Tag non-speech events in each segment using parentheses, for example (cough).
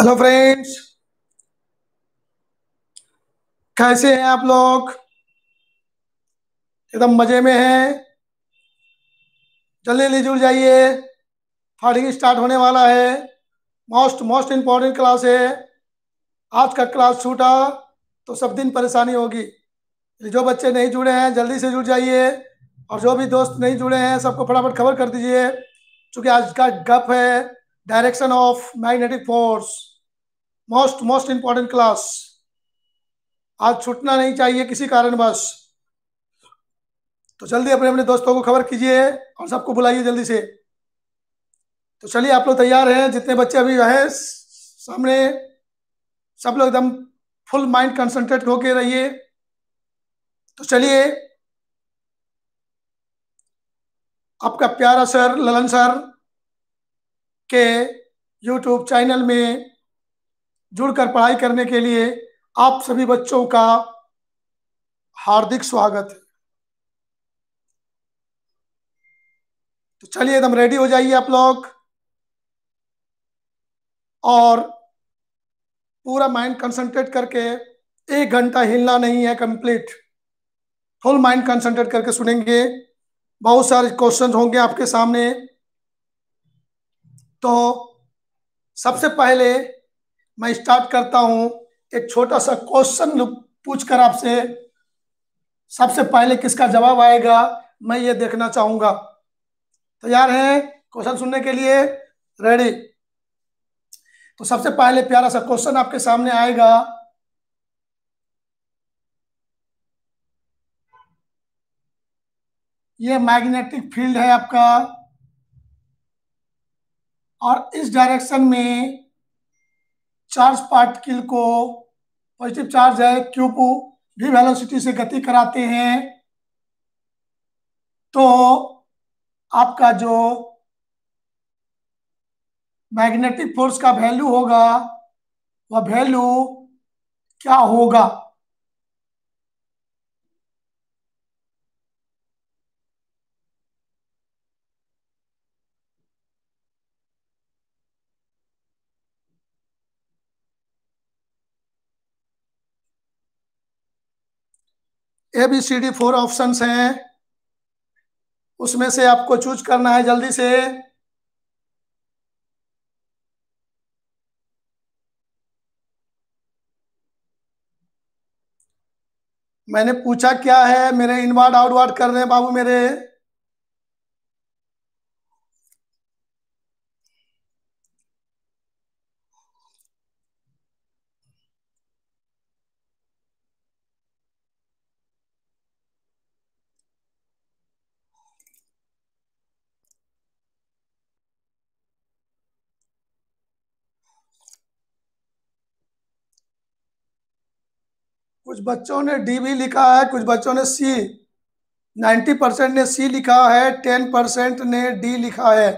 Hello friends कैसे हैं आप लोग एकदम मजे में हैं जल्दी जल्दी जुड़ जाइए थर्डिंग स्टार्ट होने वाला है मोस्ट मोस्ट इम्पॉर्टेंट क्लास है आज का क्लास छूटा तो सब दिन परेशानी होगी जो बच्चे नहीं जुड़े हैं जल्दी से जुड़ जाइए और जो भी दोस्त नहीं जुड़े हैं सबको फटाफट खबर कर दीजिए चूंकि आज का गप है direction of magnetic force most most important class आज छूटना नहीं चाहिए किसी कारण बस तो जल्दी अपने अपने दोस्तों को खबर कीजिए और सबको बुलाइए जल्दी से तो चलिए आप लोग तैयार हैं जितने बच्चे अभी हैं सामने सब लोग एकदम फुल माइंड कंसंट्रेट होके रहिए तो चलिए आपका प्यारा सर ललन सर के यूट्यूब चैनल में जुड़कर पढ़ाई करने के लिए आप सभी बच्चों का हार्दिक स्वागत है तो चलिए एकदम रेडी हो जाइए आप लोग और पूरा माइंड कंसंट्रेट करके एक घंटा हिलना नहीं है कंप्लीट फुल माइंड कंसंट्रेट करके सुनेंगे बहुत सारे क्वेश्चन होंगे आपके सामने तो सबसे पहले मैं स्टार्ट करता हूं एक छोटा सा क्वेश्चन पूछकर आपसे सबसे पहले किसका जवाब आएगा मैं ये देखना चाहूंगा तैयार हैं क्वेश्चन सुनने के लिए रेडी तो सबसे पहले प्यारा सा क्वेश्चन आपके सामने आएगा ये मैग्नेटिक फील्ड है आपका और इस डायरेक्शन में चार्ज पार्टिकल को पॉजिटिव चार्ज है क्यू को भी वेलोसिटी से गति कराते हैं तो आपका जो मैग्नेटिक फोर्स का वैल्यू होगा वह वैल्यू क्या होगा A B C D four option हैं उसमें से आपको चूज करना है जल्दी से मैंने पूछा क्या है मेरे इनवर्ड आउटवर्ड कर रहे हैं बाबू मेरे कुछ बच्चों ने डी भी लिखा है कुछ बच्चों ने सी नाइन्टी परसेंट ने सी लिखा है टेन परसेंट ने डी लिखा है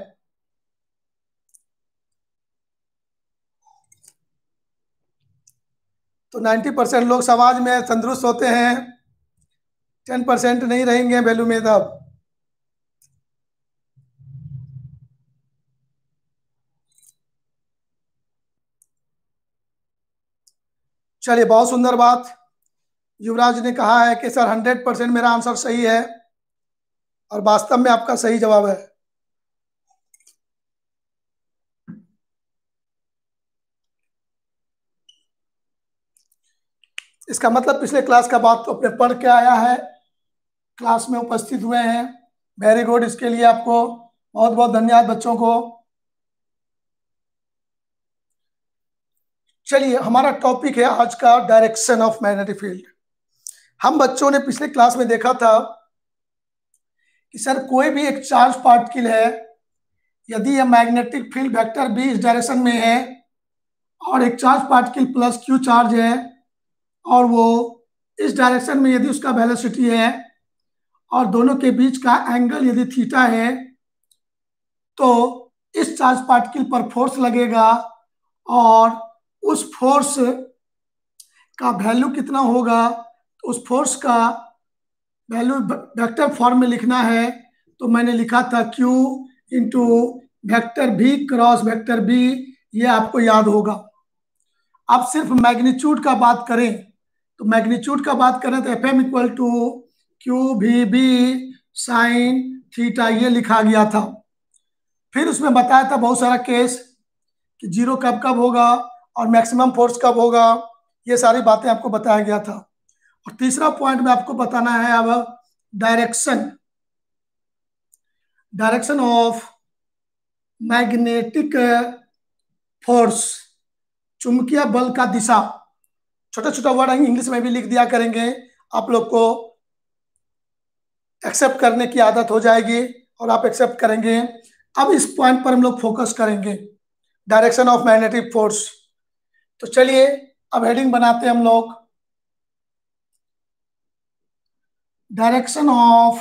तो 90 परसेंट लोग समाज में तंदुरुस्त होते हैं 10 परसेंट नहीं रहेंगे वैल्यू में तब चलिए बहुत सुंदर बात युवराज ने कहा है कि सर हंड्रेड परसेंट मेरा आंसर सही है और वास्तव में आपका सही जवाब है इसका मतलब पिछले क्लास का बात तो अपने पढ़ के आया है क्लास में उपस्थित हुए हैं वेरी गुड इसके लिए आपको बहुत बहुत धन्यवाद बच्चों को चलिए हमारा टॉपिक है आज का डायरेक्शन ऑफ मैग्नेटिक फील्ड हम बच्चों ने पिछले क्लास में देखा था कि सर कोई भी एक चार्ज पार्टिकल है यदि यह मैग्नेटिक फील्ड वेक्टर भी इस डायरेक्शन में है और एक charge particle plus Q charge है और वो इस डायरेक्शन में यदि उसका वेलोसिटी है और दोनों के बीच का एंगल यदि थीटा है तो इस चार्ज पार्टिकल पर फोर्स लगेगा और उस फोर्स का वैल्यू कितना होगा तो उस फोर्स का वैल्यू वेक्टर फॉर्म में लिखना है तो मैंने लिखा था Q into vector B cross vector B ये आपको याद होगा अब सिर्फ मैग्नीट्यूड का बात करें तो मैग्नीट्यूड का बात करें तो F M equal to Q भी बी साइन थीटा ये लिखा गया था फिर उसमें बताया था बहुत सारा केस कि जीरो कब कब होगा और मैक्सिमम फोर्स कब होगा ये सारी बातें आपको बताया गया था और तीसरा पॉइंट में आपको बताना है अब direction direction of magnetic force चुंबकीय बल का दिशा छोटा छोटा वर्ड इंग्लिश में भी लिख दिया करेंगे आप लोग को एक्सेप्ट करने की आदत हो जाएगी और आप एक्सेप्ट करेंगे अब इस पॉइंट पर हम लोग फोकस करेंगे डायरेक्शन ऑफ मैग्नेटिक फोर्स तो चलिए अब हेडिंग बनाते हैं हम लोग direction of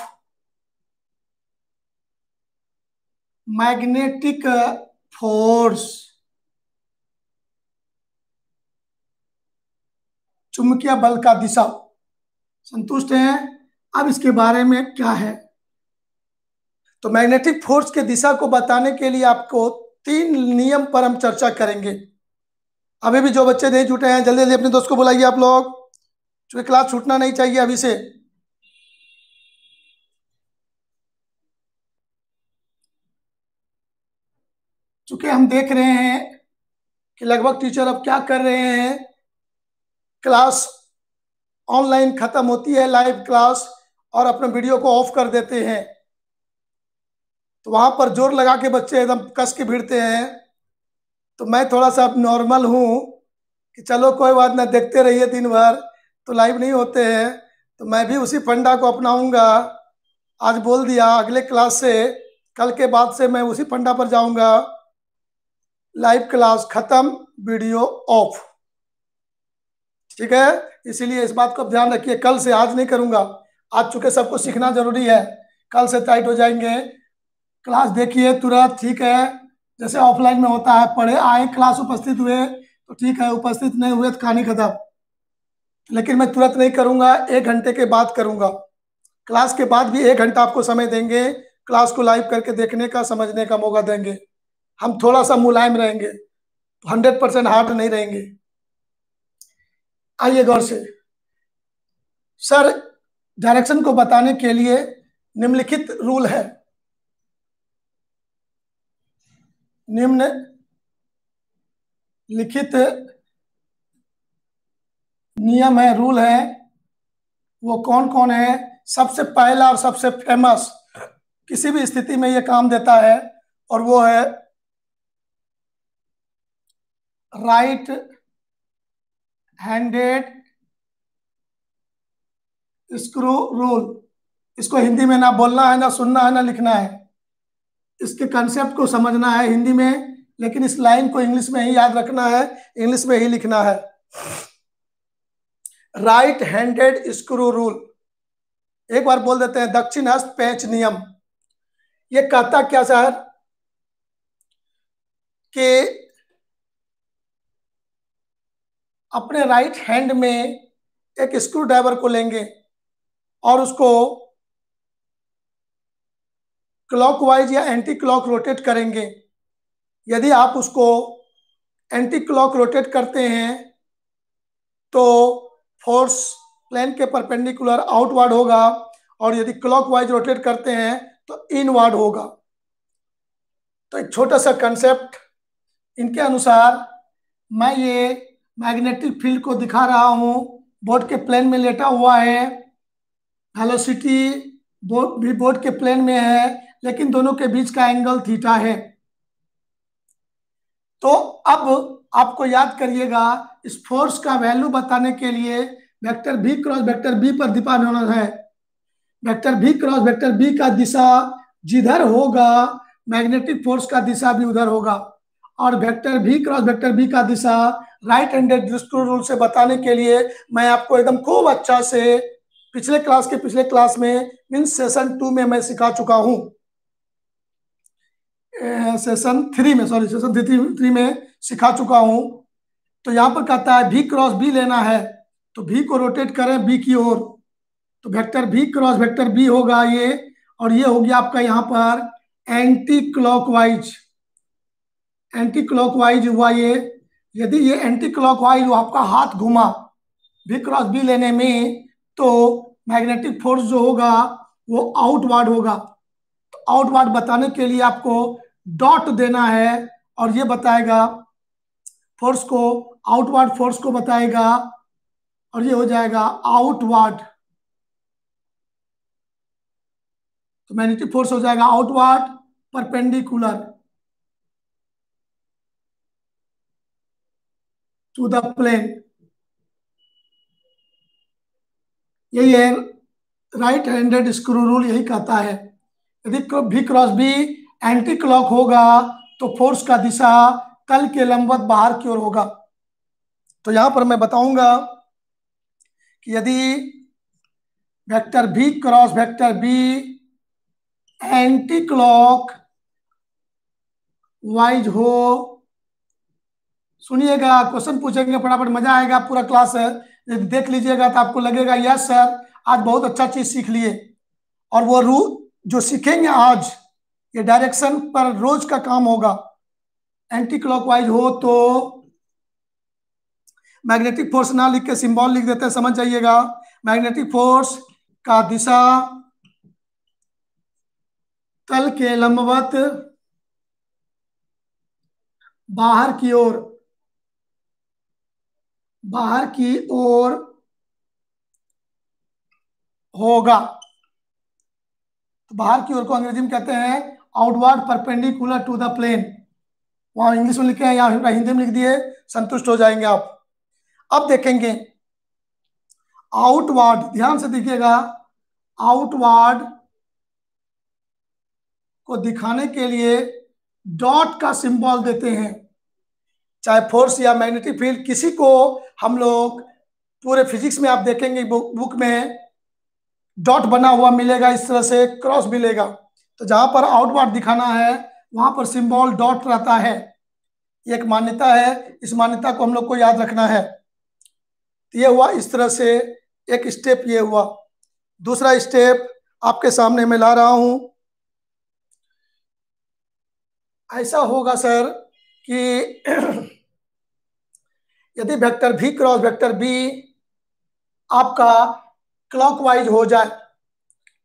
magnetic uh, force चुंबकीय बल का दिशा संतुष्ट हैं अब इसके बारे में क्या है तो मैग्नेटिक फोर्स के दिशा को बताने के लिए आपको तीन नियम पर हम चर्चा करेंगे अभी भी जो बच्चे नहीं जुटे हैं जल्दी जल्दी अपने दोस्त को बुलाइए आप लोग क्योंकि क्लास छूटना नहीं चाहिए अभी से चूंकि हम देख रहे हैं कि लगभग टीचर अब क्या कर रहे हैं क्लास ऑनलाइन खत्म होती है लाइव क्लास और अपने वीडियो को ऑफ कर देते हैं तो वहां पर जोर लगा के बच्चे एकदम कस के भिड़ते हैं तो मैं थोड़ा सा अब नॉर्मल हूँ कि चलो कोई बात ना देखते रहिए दिन भर तो लाइव नहीं होते हैं तो मैं भी उसी फंडा को अपनाऊंगा आज बोल दिया अगले क्लास से कल के बाद से मैं उसी फंडा पर जाऊंगा लाइव क्लास खत्म वीडियो ऑफ ठीक है इसीलिए इस बात को ध्यान रखिए कल से आज नहीं करूंगा आज चूंकि सबको सीखना जरूरी है कल से टाइट हो जाएंगे क्लास देखिए तुरंत ठीक है जैसे ऑफलाइन में होता है पढ़े आए क्लास उपस्थित हुए तो ठीक है उपस्थित नहीं हुए तो कहानी खत्म लेकिन मैं तुरंत नहीं करूंगा एक घंटे के बाद करूंगा क्लास के बाद भी एक घंटा आपको समय देंगे क्लास को लाइव करके देखने का समझने का मौका देंगे हम थोड़ा सा मुलायम रहेंगे हंड्रेड परसेंट हार्ड नहीं रहेंगे आइए गौर से सर डायरेक्शन को बताने के लिए निम्नलिखित रूल है निम्न लिखित नियम है रूल है वो कौन कौन है सबसे पहला और सबसे फेमस किसी भी स्थिति में ये काम देता है और वो है right हैंडेड स्क्रू रूल इसको हिंदी में ना बोलना है ना सुनना है ना लिखना है इसके कंसेप्ट को समझना है हिंदी में लेकिन इस लाइन को इंग्लिश में ही याद रखना है इंग्लिश में ही लिखना है राइट हैंडेड स्क्रू रूल एक बार बोल देते हैं दक्षिण हस्त पैच नियम ये कहता क्या सर कि अपने राइट हैंड में एक स्क्रू ड्राइवर को लेंगे और उसको क्लॉकवाइज या एंटी क्लॉक रोटेट करेंगे यदि आप उसको एंटी क्लॉक रोटेट करते हैं तो फोर्स प्लेन के परपेंडिकुलर आउटवर्ड होगा और यदि क्लॉकवाइज रोटेट करते हैं तो इनवर्ड होगा तो एक छोटा सा कंसेप्ट इनके अनुसार मैं ये मैग्नेटिक फील्ड को दिखा रहा हूं बोर्ड के प्लेन में लेटा हुआ है वेलोसिटी बोर्ड भी बोर्ड के प्लेन में है लेकिन दोनों के बीच का एंगल थीटा है तो अब आपको याद करिएगा इस फोर्स का वैल्यू बताने के लिए vector B cross vector B पर डिपेंड होना है vector B cross vector B का दिशा जिधर होगा मैग्नेटिक फोर्स का दिशा भी उधर होगा और वेक्टर भी क्रॉस वेक्टर भी का दिशा राइट हैंडेड रूल से बताने के लिए मैं आपको एकदम खूब अच्छा से पिछले क्लास के पिछले क्लास में मीन सेशन टू में मैं सिखा चुका हूं सेशन थ्री में सॉरी सेशन थ्री थ्री में सिखा चुका हूं तो यहां पर कहता है भी क्रॉस बी लेना है तो भी को रोटेट करें बी की ओर तो vector B cross vector B होगा ये और ये हो गया आपका यहाँ पर एंटी क्लॉकवाइज एंटी क्लॉकवाइज हुआ ये यदि ये एंटी क्लॉकवाइज आपका हाथ घुमा बी क्रॉस बी लेने में तो मैग्नेटिक फोर्स जो होगा वो आउटवार्ड होगा तो आउटवार्ड बताने के लिए आपको डॉट देना है और ये बताएगा फोर्स को आउटवार्ड फोर्स को बताएगा और ये हो जाएगा आउटवार्ड तो मैग्नेटिक फोर्स हो जाएगा outward perpendicular to the plane. यही है राइट हैंडेड स्क्रू रूल यही कहता है यदि भी क्रॉस भी एंटी क्लॉक होगा तो फोर्स का दिशा तल के लंबवत बाहर की ओर होगा तो यहां पर मैं बताऊंगा कि यदि vector B cross vector B anticlockwise हो सुनिएगा क्वेश्चन पूछेंगे फटाफट मजा आएगा पूरा क्लास है देख लीजिएगा तो आपको लगेगा यस सर आज बहुत अच्छा चीज सीख लिए और वो रू जो सीखेंगे आज ये डायरेक्शन पर रोज का काम होगा एंटी क्लॉकवाइज हो तो मैग्नेटिक फोर्स ना लिख के सिंबल लिख देते हैं समझ जाइएगा मैग्नेटिक फोर्स का दिशा तल के लंबवत बाहर की ओर बाहर की ओर होगा तो बाहर की ओर को अंग्रेजी में कहते हैं outward perpendicular to the plane वहां इंग्लिश में लिखे हैं या हिंदी में लिख दिए संतुष्ट हो जाएंगे आप अब देखेंगे आउटवर्ड ध्यान से देखिएगा आउटवर्ड को दिखाने के लिए डॉट का सिंबल देते हैं चाहे फोर्स या मैग्नेटिक फील्ड किसी को हम लोग पूरे फिजिक्स में आप देखेंगे बुक में डॉट बना हुआ मिलेगा इस तरह से क्रॉस मिलेगा तो जहां पर आउटवर्ड दिखाना है वहां पर सिंबल डॉट रहता है ये एक मान्यता है इस मान्यता को हम लोग को याद रखना है तो ये हुआ इस तरह से एक स्टेप ये हुआ दूसरा स्टेप आपके सामने मैं ला रहा हूं ऐसा होगा सर कि (clears throat) यदि vector B cross vector B आपका क्लॉकवाइज हो जाए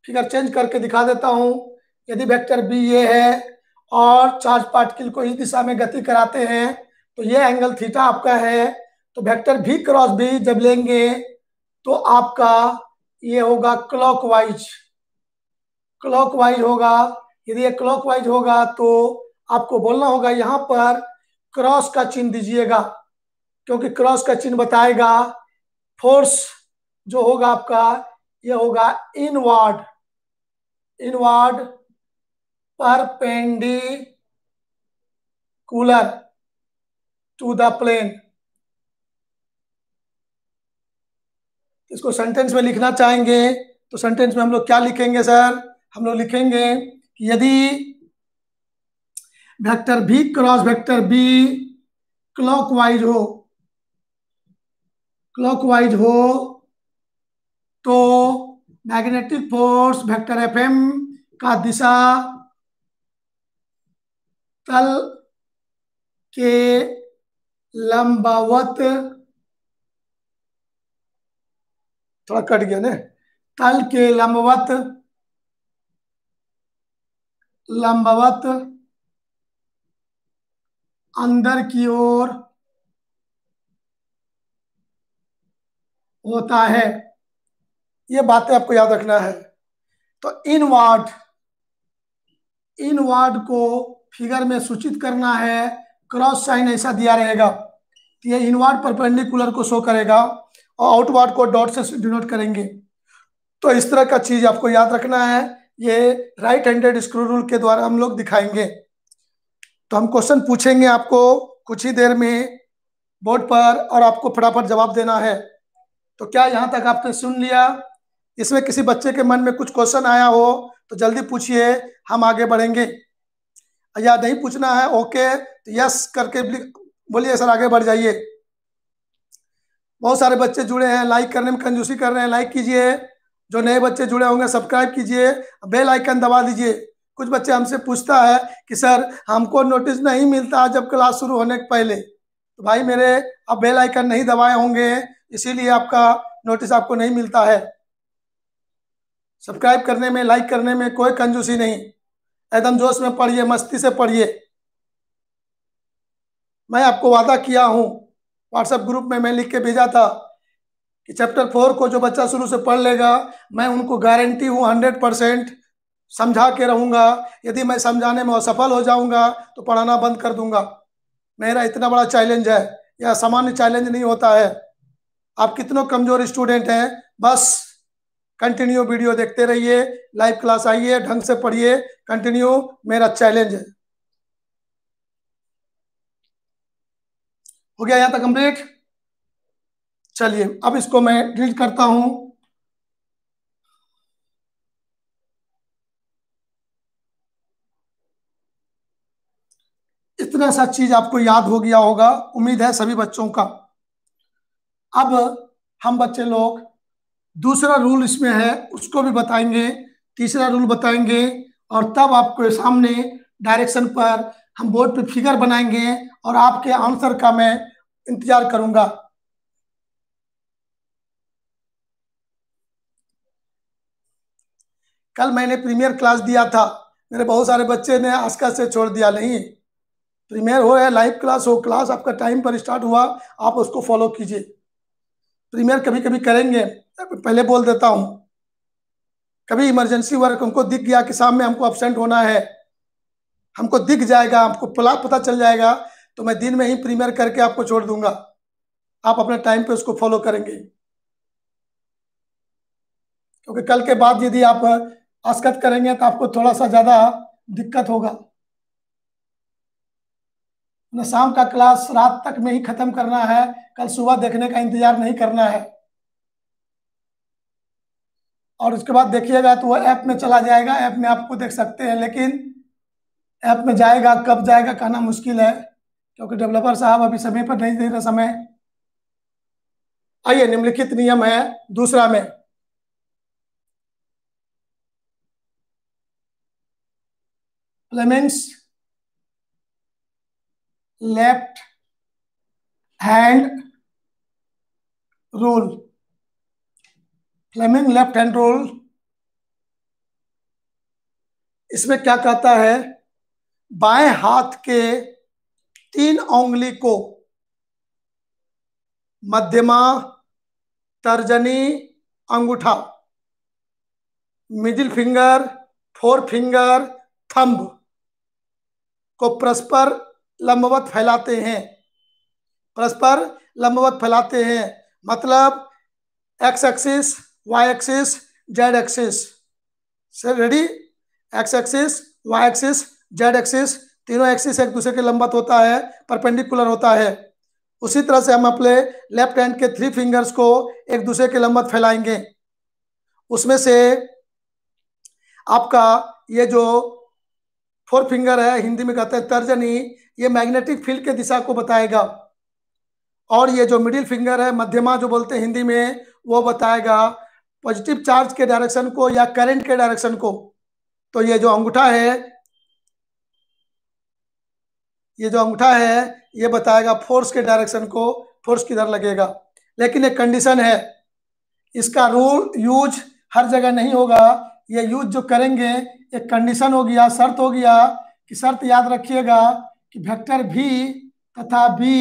फिगर चेंज करके दिखा देता हूं यदि वेक्टर बी ये है और चार्ज पार्टिकल को इस दिशा में गति कराते हैं तो ये एंगल थीटा आपका है तो वेक्टर भी क्रॉस भी जब लेंगे तो आपका ये होगा क्लॉकवाइज क्लॉकवाइज होगा यदि ये क्लॉकवाइज होगा तो आपको बोलना होगा यहाँ पर क्रॉस का चिन्ह दीजिएगा क्योंकि क्रॉस का चिन्ह बताएगा फोर्स जो होगा आपका यह होगा inward inward perpendicular to the plane इसको सेंटेंस में लिखना चाहेंगे तो सेंटेंस में हम लोग क्या लिखेंगे सर हम लोग लिखेंगे कि यदि vector B cross vector B clockwise हो क्लॉकवाइज हो तो मैग्नेटिक फोर्स वेक्टर एफएम का दिशा तल के लंबावत थोड़ा कट गया ना तल के लंबवत लंबवत अंदर की ओर होता है ये बातें आपको याद रखना है तो इन वार्ड इन वार्ड को फिगर में सूचित करना है क्रॉस साइन ऐसा दिया रहेगा तो ये वार्ड परपेंडिकुलर को शो करेगा और वार्ड को डॉट से डिनोट करेंगे तो इस तरह का चीज आपको याद रखना है ये राइट हैंडेड स्क्रू रूल के द्वारा हम लोग दिखाएंगे तो हम क्वेश्चन पूछेंगे आपको कुछ ही देर में बोर्ड पर और आपको फटाफट जवाब देना है तो क्या यहाँ तक आपने सुन लिया इसमें किसी बच्चे के मन में कुछ क्वेश्चन आया हो तो जल्दी पूछिए हम आगे बढ़ेंगे या नहीं पूछना है ओके तो यस करके बोलिए सर आगे बढ़ जाइए बहुत सारे बच्चे जुड़े हैं लाइक करने में कंजूसी कर रहे हैं लाइक कीजिए जो नए बच्चे जुड़े होंगे सब्सक्राइब कीजिए बेल आइकन दबा दीजिए कुछ बच्चे हमसे पूछता है कि सर हमको नोटिस नहीं मिलता जब क्लास शुरू होने के पहले तो भाई मेरे अब बेल आइकन नहीं दबाए होंगे इसीलिए आपका नोटिस आपको नहीं मिलता है सब्सक्राइब करने में लाइक करने में कोई कंजूसी नहीं एकदम जोश में पढ़िए मस्ती से पढ़िए मैं आपको वादा किया हूं व्हाट्सएप ग्रुप में मैं लिख के भेजा था कि चैप्टर फोर को जो बच्चा शुरू से पढ़ लेगा मैं उनको गारंटी हूँ हंड्रेड परसेंट समझा के रहूँगा यदि मैं समझाने में असफल हो जाऊँगा तो पढ़ाना बंद कर दूंगा मेरा इतना बड़ा चैलेंज है यह सामान्य चैलेंज नहीं होता है आप कितनों कमजोर स्टूडेंट हैं बस कंटिन्यू वीडियो देखते रहिए लाइव क्लास आइए ढंग से पढ़िए कंटिन्यू मेरा चैलेंज है हो गया यहां तक कंप्लीट चलिए अब इसको मैं डिलीट करता हूं इतना सा चीज आपको याद हो गया होगा उम्मीद है सभी बच्चों का अब हम बच्चे लोग दूसरा रूल इसमें है उसको भी बताएंगे तीसरा रूल बताएंगे और तब आपके सामने डायरेक्शन पर हम बोर्ड पे फिगर बनाएंगे और आपके आंसर का मैं इंतजार करूंगा कल मैंने प्रीमियर क्लास दिया था मेरे बहुत सारे बच्चे ने का से छोड़ दिया नहीं प्रीमियर हो या लाइव क्लास हो क्लास आपका टाइम पर स्टार्ट हुआ आप उसको फॉलो कीजिए प्रीमियर कभी कभी करेंगे पहले बोल देता हूं कभी इमरजेंसी वर्क हमको दिख गया कि शाम में हमको एबसेंट होना है हमको दिख जाएगा आपको पला पता चल जाएगा तो मैं दिन में ही प्रीमियर करके आपको छोड़ दूंगा आप अपने टाइम पे उसको फॉलो करेंगे क्योंकि कल के बाद यदि आप असकत करेंगे तो आपको थोड़ा सा ज़्यादा दिक्कत होगा शाम का क्लास रात तक में ही खत्म करना है कल सुबह देखने का इंतजार नहीं करना है और उसके बाद देखिएगा तो वह ऐप में चला जाएगा ऐप में आपको देख सकते हैं लेकिन ऐप में जाएगा कब जाएगा कहना मुश्किल है क्योंकि डेवलपर साहब अभी समय पर नहीं दे रहे समय आइए निम्नलिखित नियम है दूसरा में Fleming's left hand rule Fleming left hand rule इसमें क्या कहता है बाएं हाथ के तीन उंगली को मध्यमा तर्जनी अंगूठा middle finger forefinger thumb को परस्पर लंबवत फैलाते हैं परस्पर लंबवत फैलाते हैं मतलब X axis Y axis Z axis sir ready X axis Y axis Z axis तीनों एक्सिस एक दूसरे के लंबवत होता है परपेंडिकुलर होता है उसी तरह से हम अपने लेफ्ट हैंड के थ्री फिंगर्स को एक दूसरे के लंबवत फैलाएंगे उसमें से आपका ये जो फोर फिंगर है हिंदी में कहते हैं तर्जनी ये मैग्नेटिक फील्ड के दिशा को बताएगा और ये जो मिडिल फिंगर है मध्यमा जो बोलते हैं हिंदी में वो बताएगा पॉजिटिव चार्ज के डायरेक्शन को या करंट के डायरेक्शन को तो ये जो अंगूठा है ये जो अंगूठा है ये बताएगा फोर्स के डायरेक्शन को फोर्स किधर लगेगा लेकिन एक कंडीशन है इसका रूल यूज हर जगह नहीं होगा ये यूज जो करेंगे एक कंडीशन हो गया शर्त हो गया कि शर्त याद रखिएगा कि वेक्टर भी तथा बी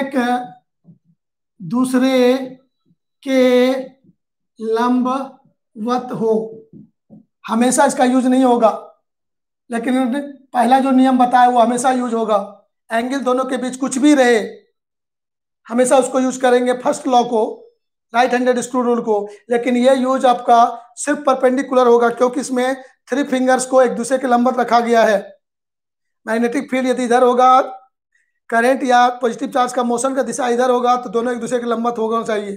एक दूसरे के लंबवत हो हमेशा इसका यूज नहीं होगा लेकिन पहला जो नियम बताया वो हमेशा यूज होगा एंगल दोनों के बीच कुछ भी रहे हमेशा उसको यूज करेंगे फर्स्ट लॉ को राइट हैंडेड स्क्रू रूल को लेकिन ये यूज आपका सिर्फ परपेंडिकुलर होगा क्योंकि इसमें थ्री फिंगर्स को एक दूसरे के लंबवत रखा गया है मैग्नेटिक फील्ड यदि इधर होगा करंट या पॉजिटिव चार्ज का मोशन का दिशा इधर होगा तो दोनों एक दूसरे के लंबवत होना चाहिए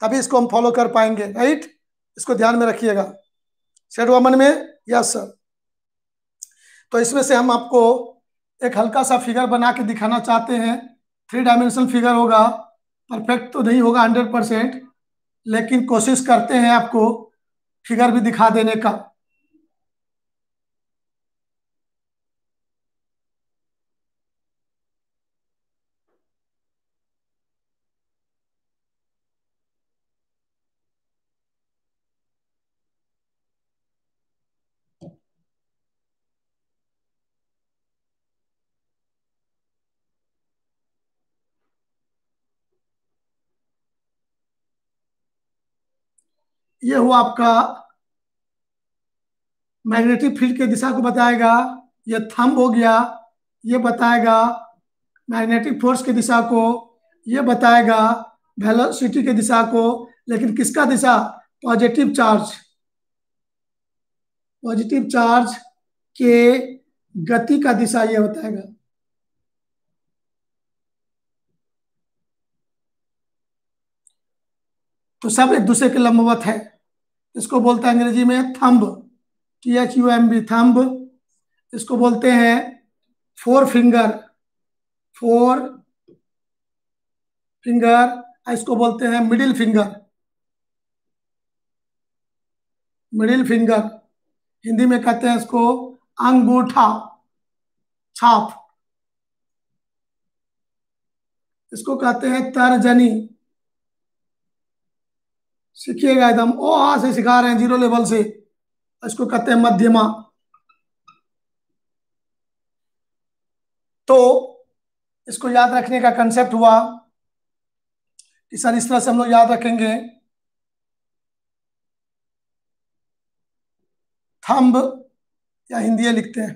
तभी इसको हम फॉलो कर पाएंगे राइट इसको ध्यान में रखिएगा सेट वमन में यस सर तो इसमें से हम आपको एक हल्का सा फिगर बना के दिखाना चाहते हैं थ्री डायमेंशनल फिगर होगा परफेक्ट तो नहीं होगा हंड्रेड परसेंट लेकिन कोशिश करते हैं आपको फिगर भी दिखा देने का ये हुआ आपका मैग्नेटिक फील्ड के दिशा को बताएगा ये थंब हो गया ये बताएगा मैग्नेटिक फोर्स के दिशा को ये बताएगा वेलोसिटी के दिशा को लेकिन किसका दिशा पॉजिटिव चार्ज पॉजिटिव चार्ज के गति का दिशा ये बताएगा तो सब एक दूसरे के लंबवत है इसको बोलते हैं अंग्रेजी में thumb T H U M B thumb इसको बोलते हैं फोर फिंगर फोर फिंगर इसको बोलते हैं middle finger middle finger Hindi में कहते हैं इसको अंगूठा छाप इसको कहते हैं तर्जनी सीखिएगा एकदम ओ आ से सिखा रहे हैं जीरो लेवल से इसको कहते हैं मध्यमा तो इसको याद रखने का कंसेप्ट हुआ कि सर इस तरह से हम लोग याद रखेंगे थम्ब या हिंदी लिखते हैं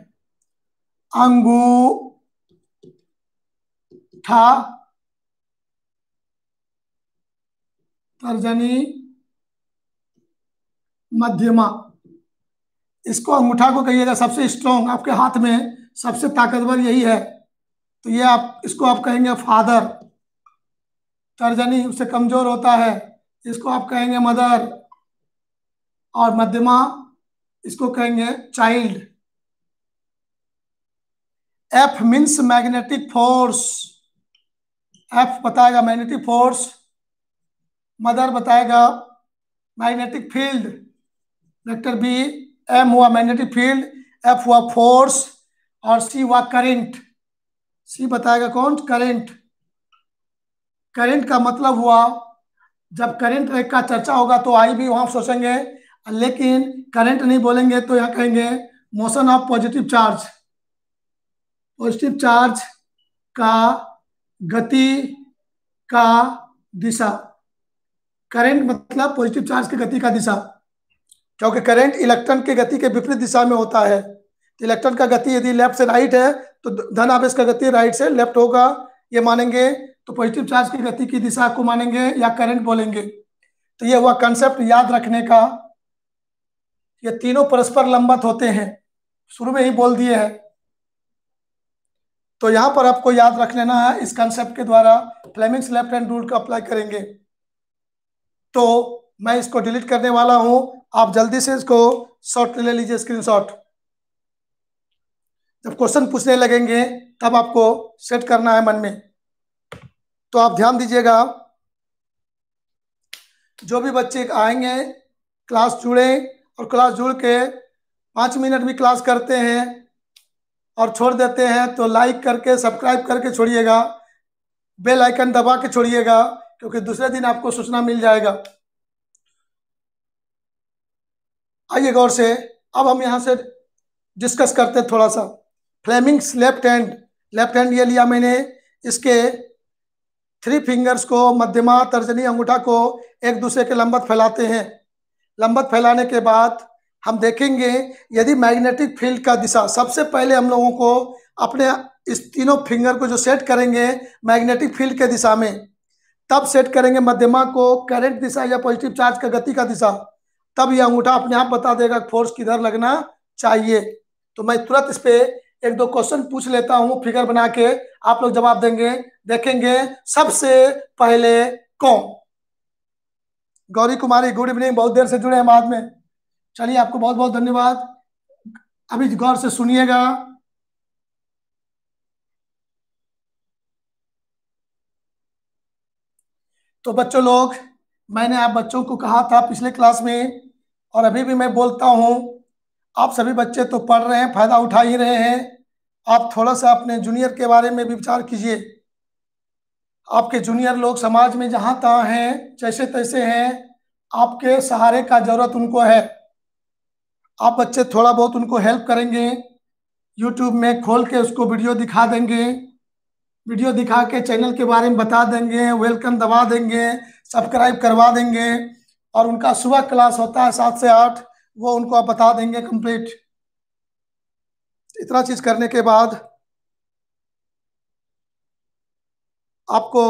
था तर्जनी मध्यमा इसको अंगूठा को कहिएगा सबसे स्ट्रांग आपके हाथ में सबसे ताकतवर यही है तो ये आप इसको आप कहेंगे फादर तर्जनी उससे कमजोर होता है इसको आप कहेंगे मदर और मध्यमा इसको कहेंगे चाइल्ड F means magnetic force F बताएगा मैग्नेटिक फोर्स मदर बताएगा magnetic field vector B M हुआ मैग्नेटिक फील्ड एफ हुआ फोर्स और सी हुआ करंट सी बताएगा कौन करंट करंट का मतलब हुआ जब करंट का चर्चा होगा तो आई भी वहां सोचेंगे लेकिन करंट नहीं बोलेंगे तो यहाँ कहेंगे motion of positive charge positive charge का गति का दिशा करंट मतलब पॉजिटिव चार्ज की गति का दिशा क्योंकि करंट इलेक्ट्रॉन के गति के विपरीत दिशा में होता है इलेक्ट्रॉन तो का गति यदि लेफ्ट से राइट है तो धन आवेश का गति राइट से लेफ्ट होगा ये मानेंगे तो पॉजिटिव चार्ज की गति की दिशा को मानेंगे या करंट बोलेंगे तो ये हुआ कंसेप्ट याद रखने का ये तीनों परस्पर लंबत होते हैं शुरू में ही बोल दिए हैं तो यहां पर आपको याद रख लेना है इस कंसेप्ट के द्वारा फ्लेमिंग्स लेफ्ट हैंड रूल का अप्लाई करेंगे तो मैं इसको डिलीट करने वाला हूं आप जल्दी से इसको शॉर्ट ले लीजिए स्क्रीनशॉट जब क्वेश्चन पूछने लगेंगे तब आपको सेट करना है मन में तो आप ध्यान दीजिएगा जो भी बच्चे आएंगे क्लास जुड़े और क्लास जुड़ के पाँच मिनट भी क्लास करते हैं और छोड़ देते हैं तो लाइक करके सब्सक्राइब करके छोड़िएगा बेल आइकन दबा के छोड़िएगा क्योंकि दूसरे दिन आपको सूचना मिल जाएगा आइए गौर से अब हम यहाँ से डिस्कस करते हैं थोड़ा सा Fleming's left hand left hand ये लिया मैंने इसके थ्री फिंगर्स को मध्यमा तर्जनी अंगूठा को एक दूसरे के लंबत फैलाते हैं लंबत फैलाने के बाद हम देखेंगे यदि मैग्नेटिक फील्ड का दिशा सबसे पहले हम लोगों को अपने इस तीनों फिंगर को जो सेट करेंगे मैग्नेटिक फील्ड के दिशा में तब सेट करेंगे मध्यमा को करेंट दिशा या पॉजिटिव चार्ज का गति का दिशा तब यह अंगूठा अपने आप बता देगा फोर्स किधर लगना चाहिए तो मैं तुरंत इस पे एक दो क्वेश्चन पूछ लेता हूँ फिगर बना के आप लोग जवाब देंगे देखेंगे सबसे पहले कौन गौरी कुमारी गुड इवनिंग बहुत देर से जुड़े हैं बाद में चलिए आपको बहुत बहुत धन्यवाद अभी गौर से सुनिएगा तो बच्चों लोग मैंने आप बच्चों को कहा था पिछले क्लास में और अभी भी मैं बोलता हूँ आप सभी बच्चे तो पढ़ रहे हैं फायदा उठा ही रहे हैं आप थोड़ा सा अपने जूनियर के बारे में भी विचार कीजिए आपके जूनियर लोग समाज में जहाँ तहाँ हैं जैसे तैसे हैं आपके सहारे का जरूरत उनको है आप बच्चे थोड़ा बहुत उनको हेल्प करेंगे यूट्यूब में खोल के उसको वीडियो दिखा देंगे वीडियो दिखा के चैनल के बारे में बता देंगे वेलकम दबा देंगे सब्सक्राइब करवा देंगे और उनका सुबह क्लास होता है सात से आठ वो उनको आप बता देंगे कंप्लीट इतना चीज करने के बाद आपको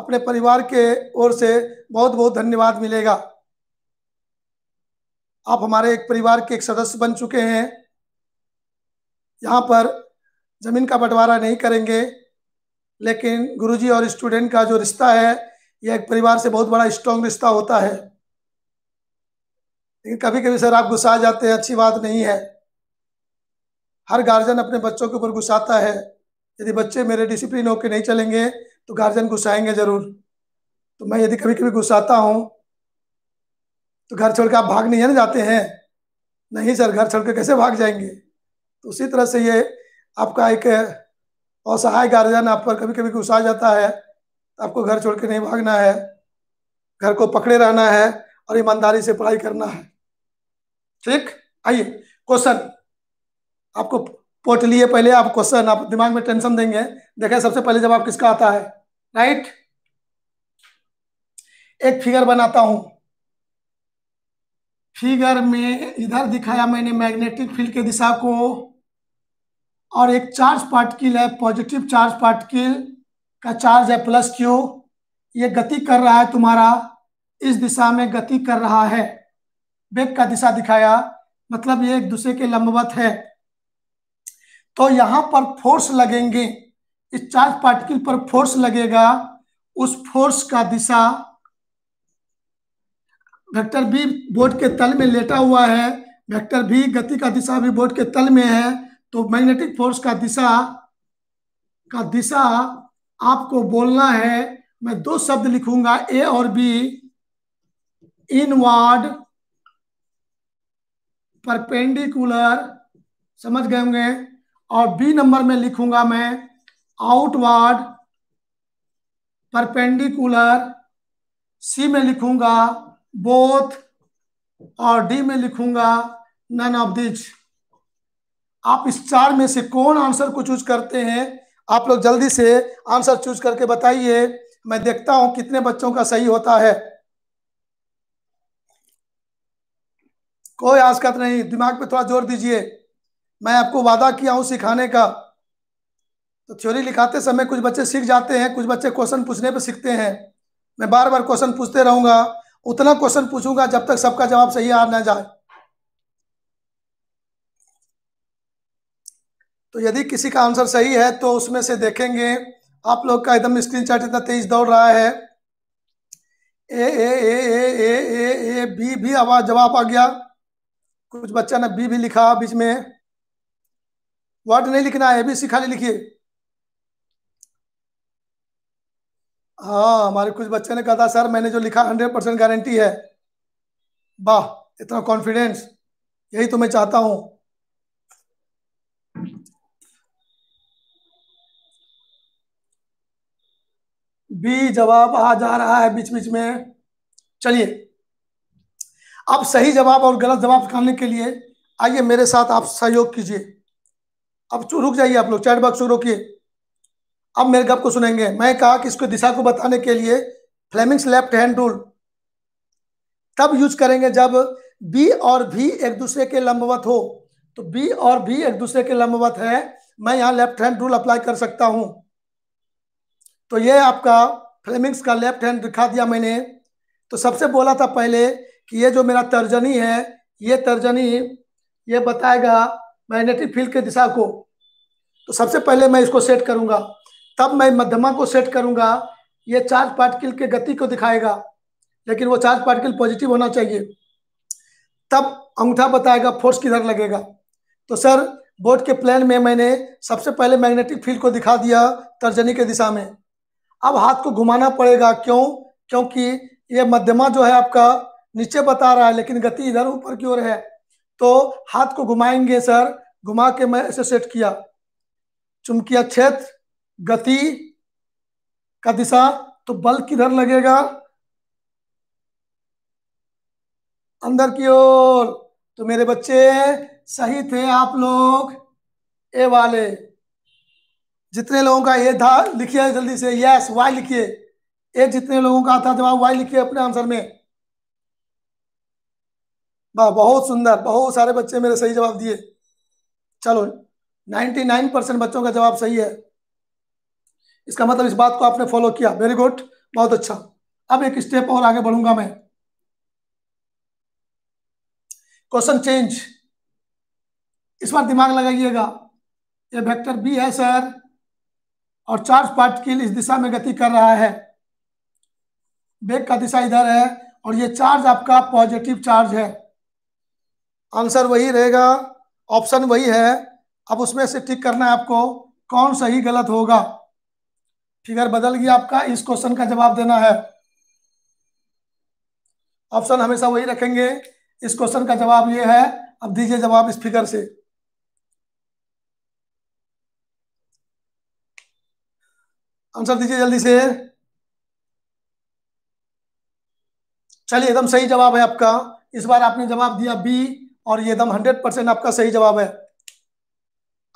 अपने परिवार के ओर से बहुत बहुत धन्यवाद मिलेगा आप हमारे एक परिवार के एक सदस्य बन चुके हैं यहाँ पर जमीन का बंटवारा नहीं करेंगे लेकिन गुरुजी और स्टूडेंट का जो रिश्ता है या एक परिवार से बहुत बड़ा स्ट्रांग रिश्ता होता है लेकिन कभी कभी सर आप गुस्सा जाते हैं अच्छी बात नहीं है हर गार्जियन अपने बच्चों के ऊपर गुस्साता है यदि बच्चे मेरे डिसिप्लिन होकर नहीं चलेंगे तो गार्जियन गुस्साएंगे ज़रूर तो मैं यदि कभी कभी गुस्साता हूँ तो घर छोड़ आप भाग नहीं जाते हैं नहीं सर घर छोड़ कैसे भाग जाएंगे तो उसी तरह से ये आपका एक असहाय गार्जियन आप पर कभी कभी गुस्सा जाता है आपको घर छोड़ के नहीं भागना है घर को पकड़े रहना है और ईमानदारी से पढ़ाई करना है ठीक आइए क्वेश्चन आपको पोट लिए पहले आप क्वेश्चन आप दिमाग में टेंशन देंगे देखें सबसे पहले जब आप किसका आता है राइट एक फिगर बनाता हूं फिगर में इधर दिखाया मैंने मैग्नेटिक फील्ड की दिशा को और एक चार्ज पार्टिकल है पॉजिटिव चार्ज पार्टिकल का चार्ज है प्लस क्यू ये गति कर रहा है तुम्हारा इस दिशा में गति कर रहा है बेग का दिशा दिखाया मतलब ये एक दूसरे के लंबवत है तो यहां पर फोर्स लगेंगे इस चार्ज पार्टिकल पर फोर्स लगेगा उस फोर्स का दिशा वेक्टर बी बोर्ड के तल में लेटा हुआ है वेक्टर भी गति का दिशा भी बोर्ड के तल में है तो मैग्नेटिक फोर्स का दिशा का दिशा आपको बोलना है मैं दो शब्द लिखूंगा ए और बी इनवर्ड परपेंडिकुलर समझ गए होंगे और बी नंबर में लिखूंगा मैं आउटवर्ड परपेंडिकुलर सी में लिखूंगा बोथ और डी में लिखूंगा नन ऑफ दिच आप इस चार में से कौन आंसर को चूज करते हैं आप लोग जल्दी से आंसर चूज करके बताइए मैं देखता हूं कितने बच्चों का सही होता है कोई आसकत नहीं दिमाग पे थोड़ा जोर दीजिए मैं आपको वादा किया हूं सिखाने का तो थ्योरी लिखाते समय कुछ बच्चे सीख जाते हैं कुछ बच्चे क्वेश्चन पूछने पर सीखते हैं मैं बार बार क्वेश्चन पूछते रहूंगा उतना क्वेश्चन पूछूंगा जब तक सबका जवाब सही आ ना जाए तो यदि किसी का आंसर सही है तो उसमें से देखेंगे आप लोग का एकदम स्क्रीन चार्ट इतना तेज दौड़ रहा है ए ए ए ए ए ए ए बी भी आवाज जवाब आ गया कुछ बच्चा ने बी भी लिखा बीच में वर्ड नहीं लिखना है ए बी सी खाली लिखिए हाँ हमारे कुछ बच्चे ने कहा था सर मैंने जो लिखा हंड्रेड परसेंट गारंटी है वाह इतना कॉन्फिडेंस यही तो मैं चाहता हूँ भी जवाब आ जा रहा है बीच बीच में चलिए अब सही जवाब और गलत जवाब निकालने के लिए आइए मेरे साथ आप सहयोग कीजिए अब रुक जाइए आप लोग चैट बॉक्स रोकिए अब मेरे गप को सुनेंगे मैं कहा कि इसको दिशा को बताने के लिए फ्लेमिंग्स लेफ्ट हैंड रूल तब यूज करेंगे जब बी और भी एक दूसरे के लंबवत हो तो बी और भी एक दूसरे के लंबवत है मैं यहाँ लेफ्ट हैंड रूल अप्लाई कर सकता हूँ तो ये आपका फ्लेमिंग्स का लेफ्ट हैंड दिखा दिया मैंने तो सबसे बोला था पहले कि ये जो मेरा तर्जनी है ये तर्जनी ये बताएगा मैग्नेटिक फील्ड के दिशा को तो सबसे पहले मैं इसको सेट करूंगा तब मैं मध्यमा को सेट करूंगा ये चार्ज पार्टिकल के गति को दिखाएगा लेकिन वो चार्ज पार्टिकल पॉजिटिव होना चाहिए तब अंगूठा बताएगा फोर्स किधर लगेगा तो सर बोर्ड के प्लान में मैंने सबसे पहले मैग्नेटिक फील्ड को दिखा दिया तर्जनी के दिशा में अब हाथ को घुमाना पड़ेगा क्यों क्योंकि ये मध्यमा जो है आपका नीचे बता रहा है लेकिन गति इधर ऊपर की ओर है तो हाथ को घुमाएंगे सर घुमा के मैं इसे सेट किया चुमकी क्षेत्र गति का दिशा तो बल किधर लगेगा अंदर की ओर तो मेरे बच्चे सही थे आप लोग ए वाले जितने लोगों का ये था लिखिए जल्दी से यस वाई लिखिए ये जितने लोगों का था जवाब वाई लिखिए अपने आंसर में वाह बहुत सुंदर बहुत सारे बच्चे मेरे सही जवाब दिए चलो 99 परसेंट बच्चों का जवाब सही है इसका मतलब इस बात को आपने फॉलो किया वेरी गुड बहुत अच्छा अब एक स्टेप और आगे बढ़ूंगा मैं क्वेश्चन चेंज इस बार दिमाग लगाइएगा ये वेक्टर बी है सर और चार्ज पार्टिकल इस दिशा में गति कर रहा है बेग का दिशा इधर है और ये चार्ज आपका पॉजिटिव चार्ज है आंसर वही रहेगा ऑप्शन वही है अब उसमें से टिक करना है आपको कौन सही गलत होगा फिगर बदल गया आपका इस क्वेश्चन का जवाब देना है ऑप्शन हमेशा वही रखेंगे इस क्वेश्चन का जवाब ये है अब दीजिए जवाब इस फिगर से आंसर दीजिए जल्दी से चलिए एकदम सही जवाब है आपका इस बार आपने जवाब दिया बी और ये एकदम हंड्रेड परसेंट आपका सही जवाब है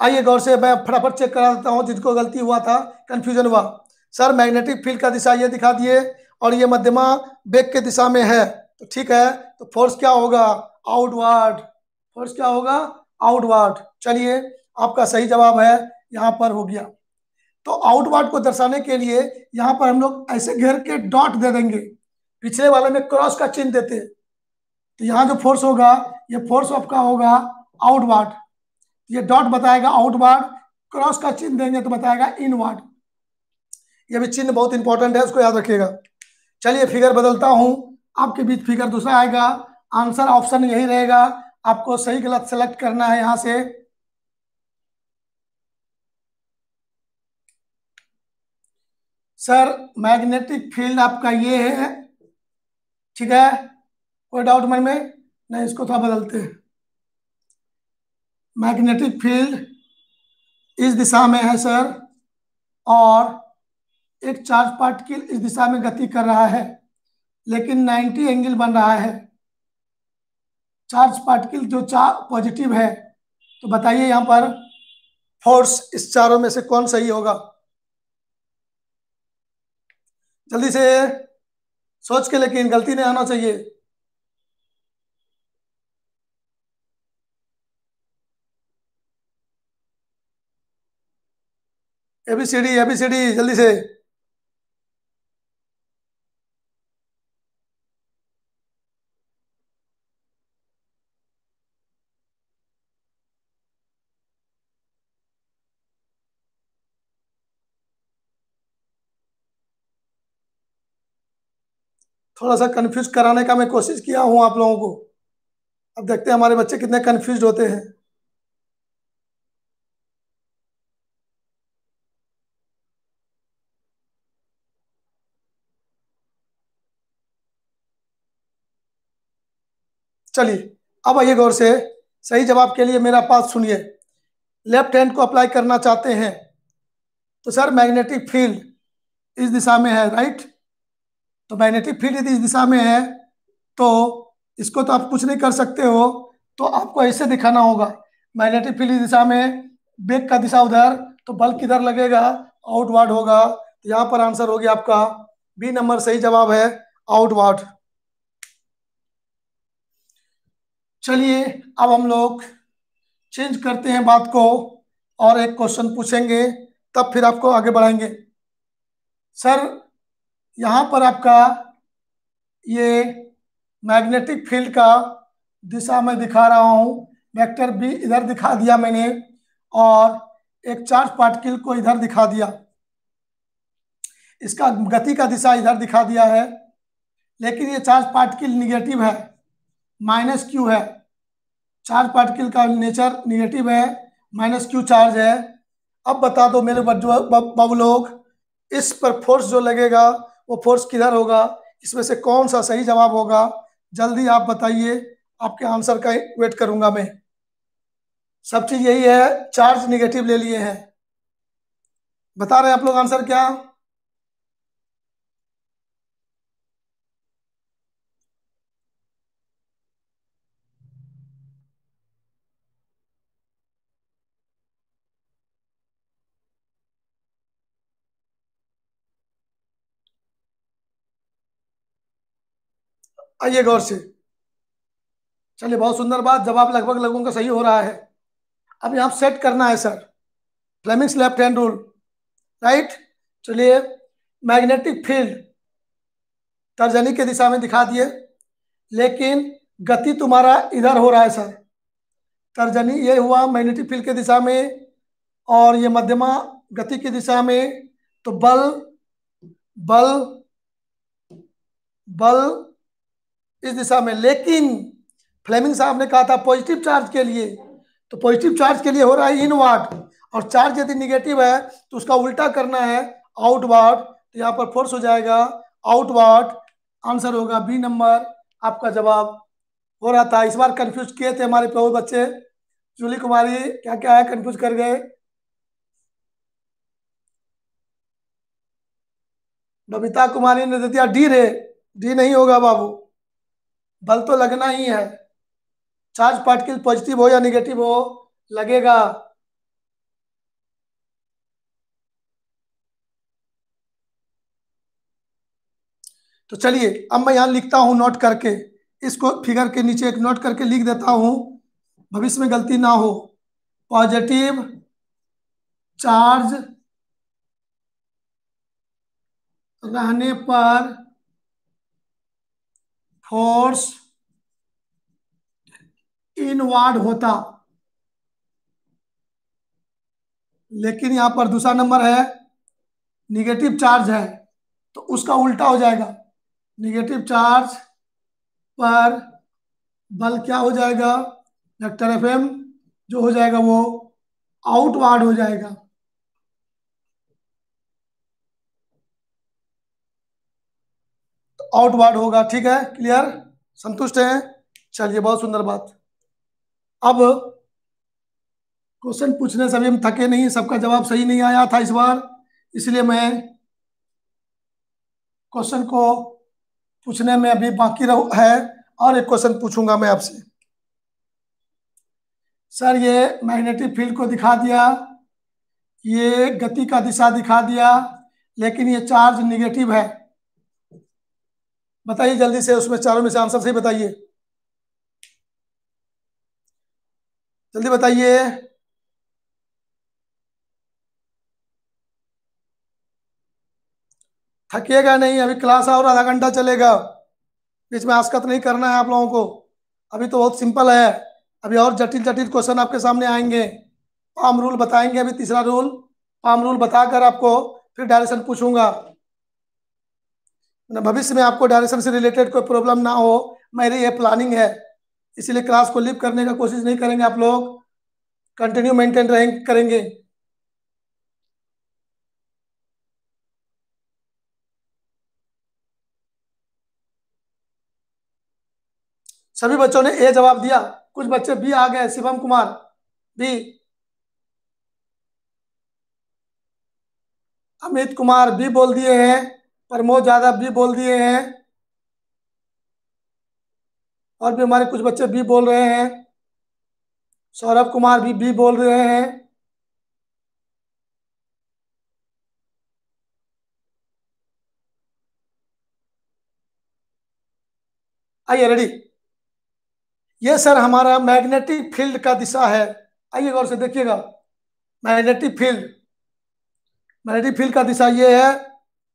आइए गौर से मैं फटाफट चेक करा देता हूँ जिनको गलती हुआ था कन्फ्यूजन हुआ सर मैग्नेटिक फील्ड का दिशा ये दिखा दिए और ये मध्यमा बेग के दिशा में है तो ठीक है तो फोर्स क्या होगा आउटवर्ड फोर्स क्या होगा आउटवर्ड चलिए आपका सही जवाब है यहाँ पर हो गया तो आउटवर्ड को दर्शाने के लिए यहां पर हम लोग ऐसे घेर के डॉट दे देंगे पिछले वाले में क्रॉस का चिन्ह देते तो यहाँ जो फोर्स होगा ये फोर्स आपका होगा आउटवर्ड तो ये डॉट बताएगा आउटवर्ड क्रॉस का चिन्ह देंगे तो बताएगा इनवर्ड ये भी चिन्ह बहुत इंपॉर्टेंट है उसको याद रखिएगा चलिए फिगर बदलता हूं आपके बीच फिगर दूसरा आएगा आंसर ऑप्शन यही रहेगा आपको सही गलत सेलेक्ट करना है यहां से सर मैग्नेटिक फील्ड आपका ये है ठीक है कोई डाउट मन में नहीं इसको थोड़ा तो बदलते हैं मैग्नेटिक फील्ड इस दिशा में है सर और एक चार्ज पार्टिकल इस दिशा में गति कर रहा है लेकिन 90 एंगल बन रहा है चार्ज पार्टिकल जो चार पॉजिटिव है तो बताइए यहाँ पर फोर्स इस चारों में से कौन सही होगा जल्दी से सोच के लेकिन गलती नहीं आना चाहिए एबीसीडी एबीसीडी जल्दी से थोड़ा सा कन्फ्यूज कराने का मैं कोशिश किया हूँ आप लोगों को अब देखते हैं हमारे बच्चे कितने कन्फ्यूज होते हैं चलिए अब आइए गौर से सही जवाब के लिए मेरा पास सुनिए लेफ्ट हैंड को अप्लाई करना चाहते हैं तो सर मैग्नेटिक फील्ड इस दिशा में है राइट right? तो मैग्नेटिक फील्ड यदि इस दिशा में है तो इसको तो आप कुछ नहीं कर सकते हो तो आपको ऐसे दिखाना होगा मैग्नेटिक फील्ड इस दिशा में बेग का दिशा उधर तो बल किधर लगेगा आउटवार्ड होगा तो यहाँ पर आंसर हो गया आपका बी नंबर सही जवाब है आउटवार्ड चलिए अब हम लोग चेंज करते हैं बात को और एक क्वेश्चन पूछेंगे तब फिर आपको आगे बढ़ाएंगे सर यहाँ पर आपका ये मैग्नेटिक फील्ड का दिशा में दिखा रहा हूँ वेक्टर बी इधर दिखा दिया मैंने और एक चार्ज पार्टिकल को इधर दिखा दिया इसका गति का दिशा इधर दिखा दिया है लेकिन ये चार्ज पार्टिकल निगेटिव है माइनस क्यू है चार्ज पार्टिकल का नेचर निगेटिव है माइनस क्यू चार्ज है अब बता दो मेरे बब लोग इस पर फोर्स जो लगेगा वो फोर्स किधर होगा इसमें से कौन सा सही जवाब होगा जल्दी आप बताइए आपके आंसर का वेट करूंगा मैं सब चीज यही है चार्ज निगेटिव ले लिए हैं बता रहे हैं आप लोग आंसर क्या आइए गौर से चलिए बहुत सुंदर बात जवाब लगभग लोगों का सही हो रहा है अब यहाँ सेट करना है sir Fleming's left hand rule right चलिए मैग्नेटिक फील्ड तर्जनी के दिशा में दिखा दिए लेकिन गति तुम्हारा इधर हो रहा है सर तर्जनी ये हुआ मैग्नेटिक फील्ड की दिशा में और ये मध्यमा गति की दिशा में तो बल बल बल इस दिशा में लेकिन फ्लेमिंग साहब ने कहा था पॉजिटिव चार्ज के लिए तो पॉजिटिव चार्ज के लिए हो रहा है इनवर्ड और चार्ज यदि निगेटिव है तो उसका उल्टा करना है आउटवर्ड तो यहाँ पर फोर्स हो जाएगा आउटवर्ड आंसर होगा बी नंबर आपका जवाब हो रहा था इस बार कंफ्यूज किए थे हमारे प्रभु बच्चे जूली कुमारी क्या क्या है कंफ्यूज कर गए बबीता कुमारी ने दे दिया डी रे डी नहीं होगा बाबू बल तो लगना ही है चार्ज पार्टिकल पॉजिटिव हो या निगेटिव हो लगेगा तो चलिए अब मैं यहां लिखता हूं नोट करके इसको फिगर के नीचे एक नोट करके लिख देता हूं भविष्य में गलती ना हो पॉजिटिव चार्ज रहने पर फोर्स वार्ड होता लेकिन यहां पर दूसरा नंबर है निगेटिव चार्ज है तो उसका उल्टा हो जाएगा निगेटिव चार्ज पर बल क्या हो जाएगा डॉक्टर एफ जो हो जाएगा वो आउटवार्ड हो जाएगा आउटवर्ड होगा ठीक है क्लियर संतुष्ट हैं चलिए बहुत सुंदर बात अब क्वेश्चन पूछने से अभी हम थके नहीं सबका जवाब सही नहीं आया था इस बार इसलिए मैं क्वेश्चन को पूछने में अभी बाकी रह है और एक क्वेश्चन पूछूंगा मैं आपसे सर ये मैग्नेटिक फील्ड को दिखा दिया ये गति का दिशा दिखा दिया लेकिन ये चार्ज निगेटिव है बताइए जल्दी से उसमें चारों में से आंसर सही बताइए जल्दी बताइए थकिएगा नहीं अभी क्लास और आधा घंटा चलेगा बीच में आसकत नहीं करना है आप लोगों को अभी तो बहुत सिंपल है अभी और जटिल जटिल क्वेश्चन आपके सामने आएंगे पाम रूल बताएंगे अभी तीसरा रूल पाम रूल बताकर आपको फिर डायरेक्शन पूछूंगा मतलब भविष्य में आपको डायरेक्शन से रिलेटेड कोई प्रॉब्लम ना हो मेरी ये प्लानिंग है इसीलिए क्लास को लिप करने का कोशिश नहीं करेंगे आप लोग कंटिन्यू मेंटेन रहेंगे करेंगे सभी बच्चों ने ए जवाब दिया कुछ बच्चे बी आ गए शिवम कुमार बी अमित कुमार बी बोल दिए हैं प्रमोद यादव भी बोल दिए हैं और भी हमारे कुछ बच्चे भी बोल रहे हैं सौरभ कुमार भी भी बोल रहे हैं आइए रेडी ये सर हमारा मैग्नेटिक फील्ड का दिशा है आइए गौर से देखिएगा मैग्नेटिक फील्ड मैग्नेटिक फील्ड का दिशा ये है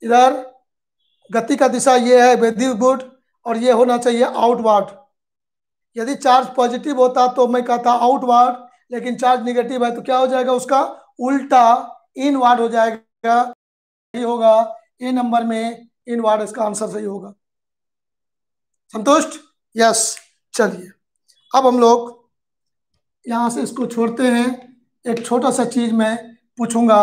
इधर गति का दिशा ये है वेदी गुड और ये होना चाहिए आउटवार्ड यदि चार्ज पॉजिटिव होता तो मैं कहता आउटवार्ड लेकिन चार्ज निगेटिव है तो क्या हो जाएगा उसका उल्टा वार्ड हो जाएगा सही होगा ए नंबर में इनवार्ड इसका आंसर सही होगा संतुष्ट यस चलिए अब हम लोग यहाँ से इसको छोड़ते हैं एक छोटा सा चीज मैं पूछूंगा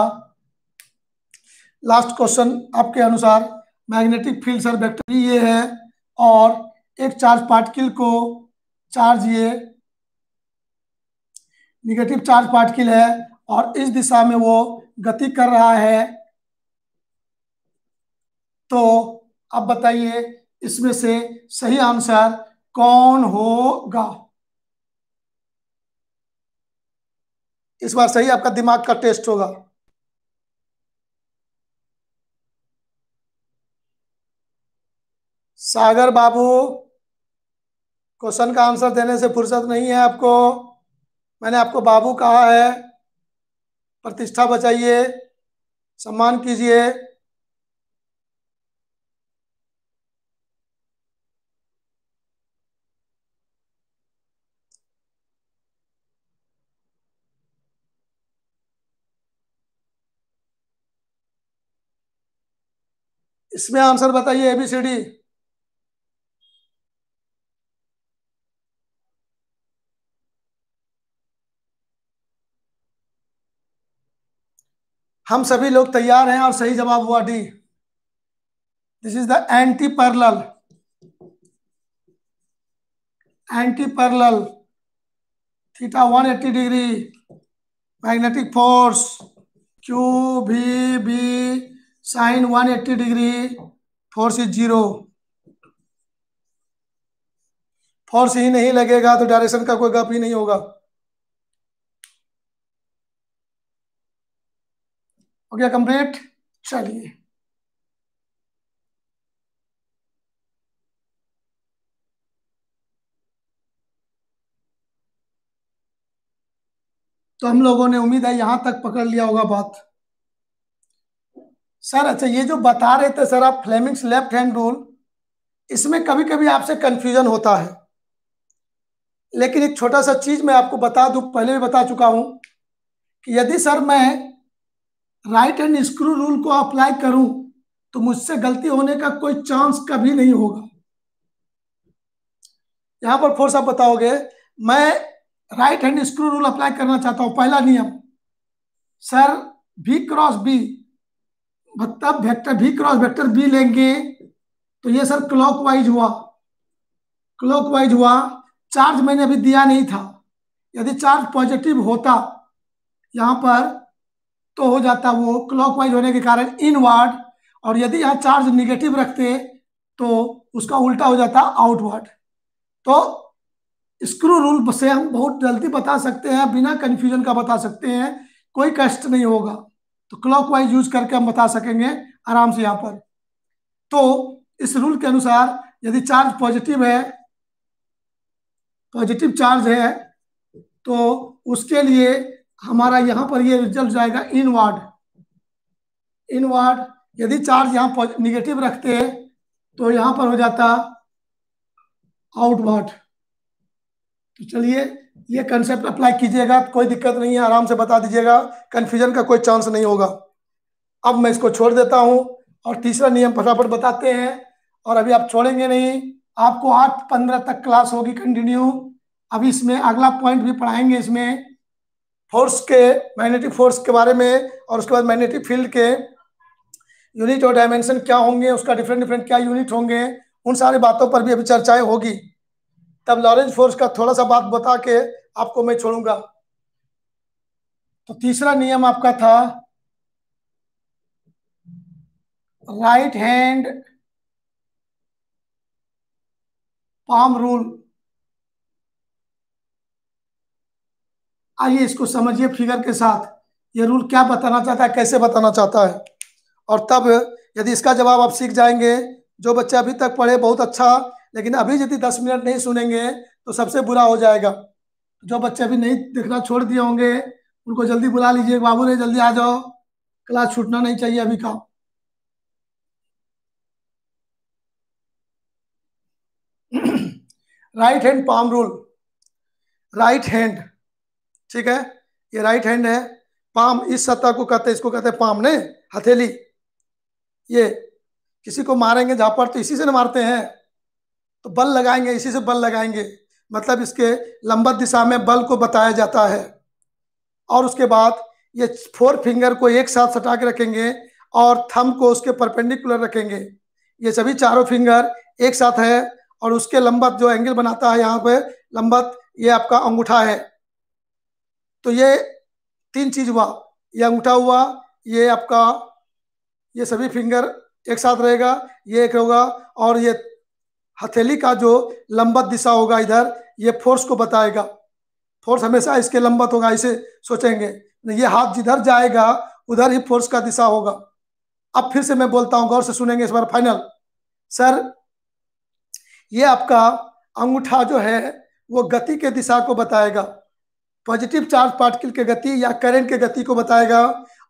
लास्ट क्वेश्चन आपके अनुसार मैग्नेटिक फील्ड सर वेक्टर ये है और एक चार्ज पार्टिकल को चार्ज ये निगेटिव चार्ज पार्टिकल है और इस दिशा में वो गति कर रहा है तो अब बताइए इसमें से सही आंसर कौन होगा इस बार सही आपका दिमाग का टेस्ट होगा सागर बाबू क्वेश्चन का आंसर देने से फुर्सत नहीं है आपको मैंने आपको बाबू कहा है प्रतिष्ठा बचाइए सम्मान कीजिए इसमें आंसर बताइए एबीसीडी हम सभी लोग तैयार हैं और सही जवाब हुआ D this is the anti parallel anti parallel theta 180 degree magnetic force Q भी B sine 180 degree force is zero force ही नहीं लगेगा तो डायरेक्शन का कोई गप ही नहीं होगा हो गया कंप्लीट चलिए तो हम लोगों ने उम्मीद है यहां तक पकड़ लिया होगा बात सर अच्छा ये जो बता रहे थे सर आप फ्लेमिंग्स लेफ्ट हैंड रूल इसमें कभी कभी आपसे कंफ्यूजन होता है लेकिन एक छोटा सा चीज मैं आपको बता दू पहले भी बता चुका हूं कि यदि सर मैं राइट एंड स्क्रू रूल को अप्लाई करूं तो मुझसे गलती होने का कोई चांस कभी नहीं होगा यहां पर फोर्स आप बताओगे मैं right hand screw rule apply करना चाहता हूं पहला नियम सर बी क्रॉस बी मतलब vector B cross vector B लेंगे तो ये सर क्लॉकवाइज हुआ क्लॉकवाइज हुआ चार्ज मैंने अभी दिया नहीं था यदि चार्ज पॉजिटिव होता यहां पर तो हो जाता वो क्लॉकवाइज होने के कारण इनवर्ड और यदि यहाँ चार्ज निगेटिव रखते तो उसका उल्टा हो जाता आउटवर्ड तो स्क्रू रूल से हम बहुत जल्दी बता सकते हैं बिना कन्फ्यूजन का बता सकते हैं कोई कष्ट नहीं होगा तो क्लॉकवाइज यूज करके हम बता सकेंगे आराम से यहाँ पर तो इस रूल के अनुसार यदि चार्ज पॉजिटिव है पॉजिटिव चार्ज है तो उसके लिए हमारा यहाँ पर ये रिजल्ट जाएगा इन वार्ड यदि चार्ज यहाँ निगेटिव रखते तो यहां पर हो जाता वार्ड तो चलिए ये कंसेप्ट अप्लाई कीजिएगा कोई दिक्कत नहीं है आराम से बता दीजिएगा कन्फ्यूजन का कोई चांस नहीं होगा अब मैं इसको छोड़ देता हूँ और तीसरा नियम फटाफट बताते हैं और अभी आप छोड़ेंगे नहीं आपको आठ पंद्रह तक क्लास होगी कंटिन्यू अब इसमें अगला पॉइंट भी पढ़ाएंगे इसमें फोर्स के मैग्नेटिक फोर्स के बारे में और उसके बाद मैग्नेटिक फील्ड के यूनिट और डायमेंशन क्या होंगे उसका डिफरेंट डिफरेंट क्या यूनिट होंगे उन सारी बातों पर भी अभी चर्चाएं होगी तब लॉरेंस फोर्स का थोड़ा सा बात बता के आपको मैं छोड़ूंगा तो तीसरा नियम आपका था राइट हैंड पाम रूल आइए इसको समझिए फिगर के साथ ये रूल क्या बताना चाहता है कैसे बताना चाहता है और तब यदि इसका जवाब आप सीख जाएंगे जो बच्चे अभी तक पढ़े बहुत अच्छा लेकिन अभी यदि दस मिनट नहीं सुनेंगे तो सबसे बुरा हो जाएगा जो बच्चे अभी नहीं देखना छोड़ दिए होंगे उनको जल्दी बुला लीजिए बाबू ने जल्दी आ जाओ क्लास छूटना नहीं चाहिए अभी का right hand palm rule right hand ठीक है ये राइट हैंड है पाम इस सतह को कहते हैं इसको कहते हैं पाम ने हथेली ये किसी को मारेंगे झापड़ तो इसी से ना मारते हैं तो बल लगाएंगे इसी से बल लगाएंगे मतलब इसके लंबत दिशा में बल को बताया जाता है और उसके बाद ये फोर फिंगर को एक साथ सटा के रखेंगे और थम को उसके परपेंडिकुलर रखेंगे ये सभी चारों फिंगर एक साथ है और उसके लंबत जो एंगल बनाता है यहाँ पे लंबत ये आपका अंगूठा है तो ये तीन चीज हुआ ये अंगूठा हुआ ये आपका ये सभी फिंगर एक साथ रहेगा ये एक होगा और ये हथेली का जो लंबत दिशा होगा इधर ये फोर्स को बताएगा फोर्स हमेशा इसके लंबत होगा इसे सोचेंगे ये हाथ जिधर जाएगा उधर ही फोर्स का दिशा होगा अब फिर से मैं बोलता हूँ गौर से सुनेंगे इस बार फाइनल सर ये आपका अंगूठा जो है वो गति के दिशा को बताएगा पॉजिटिव चार्ज पार्टिकल के गति या करंट के गति को बताएगा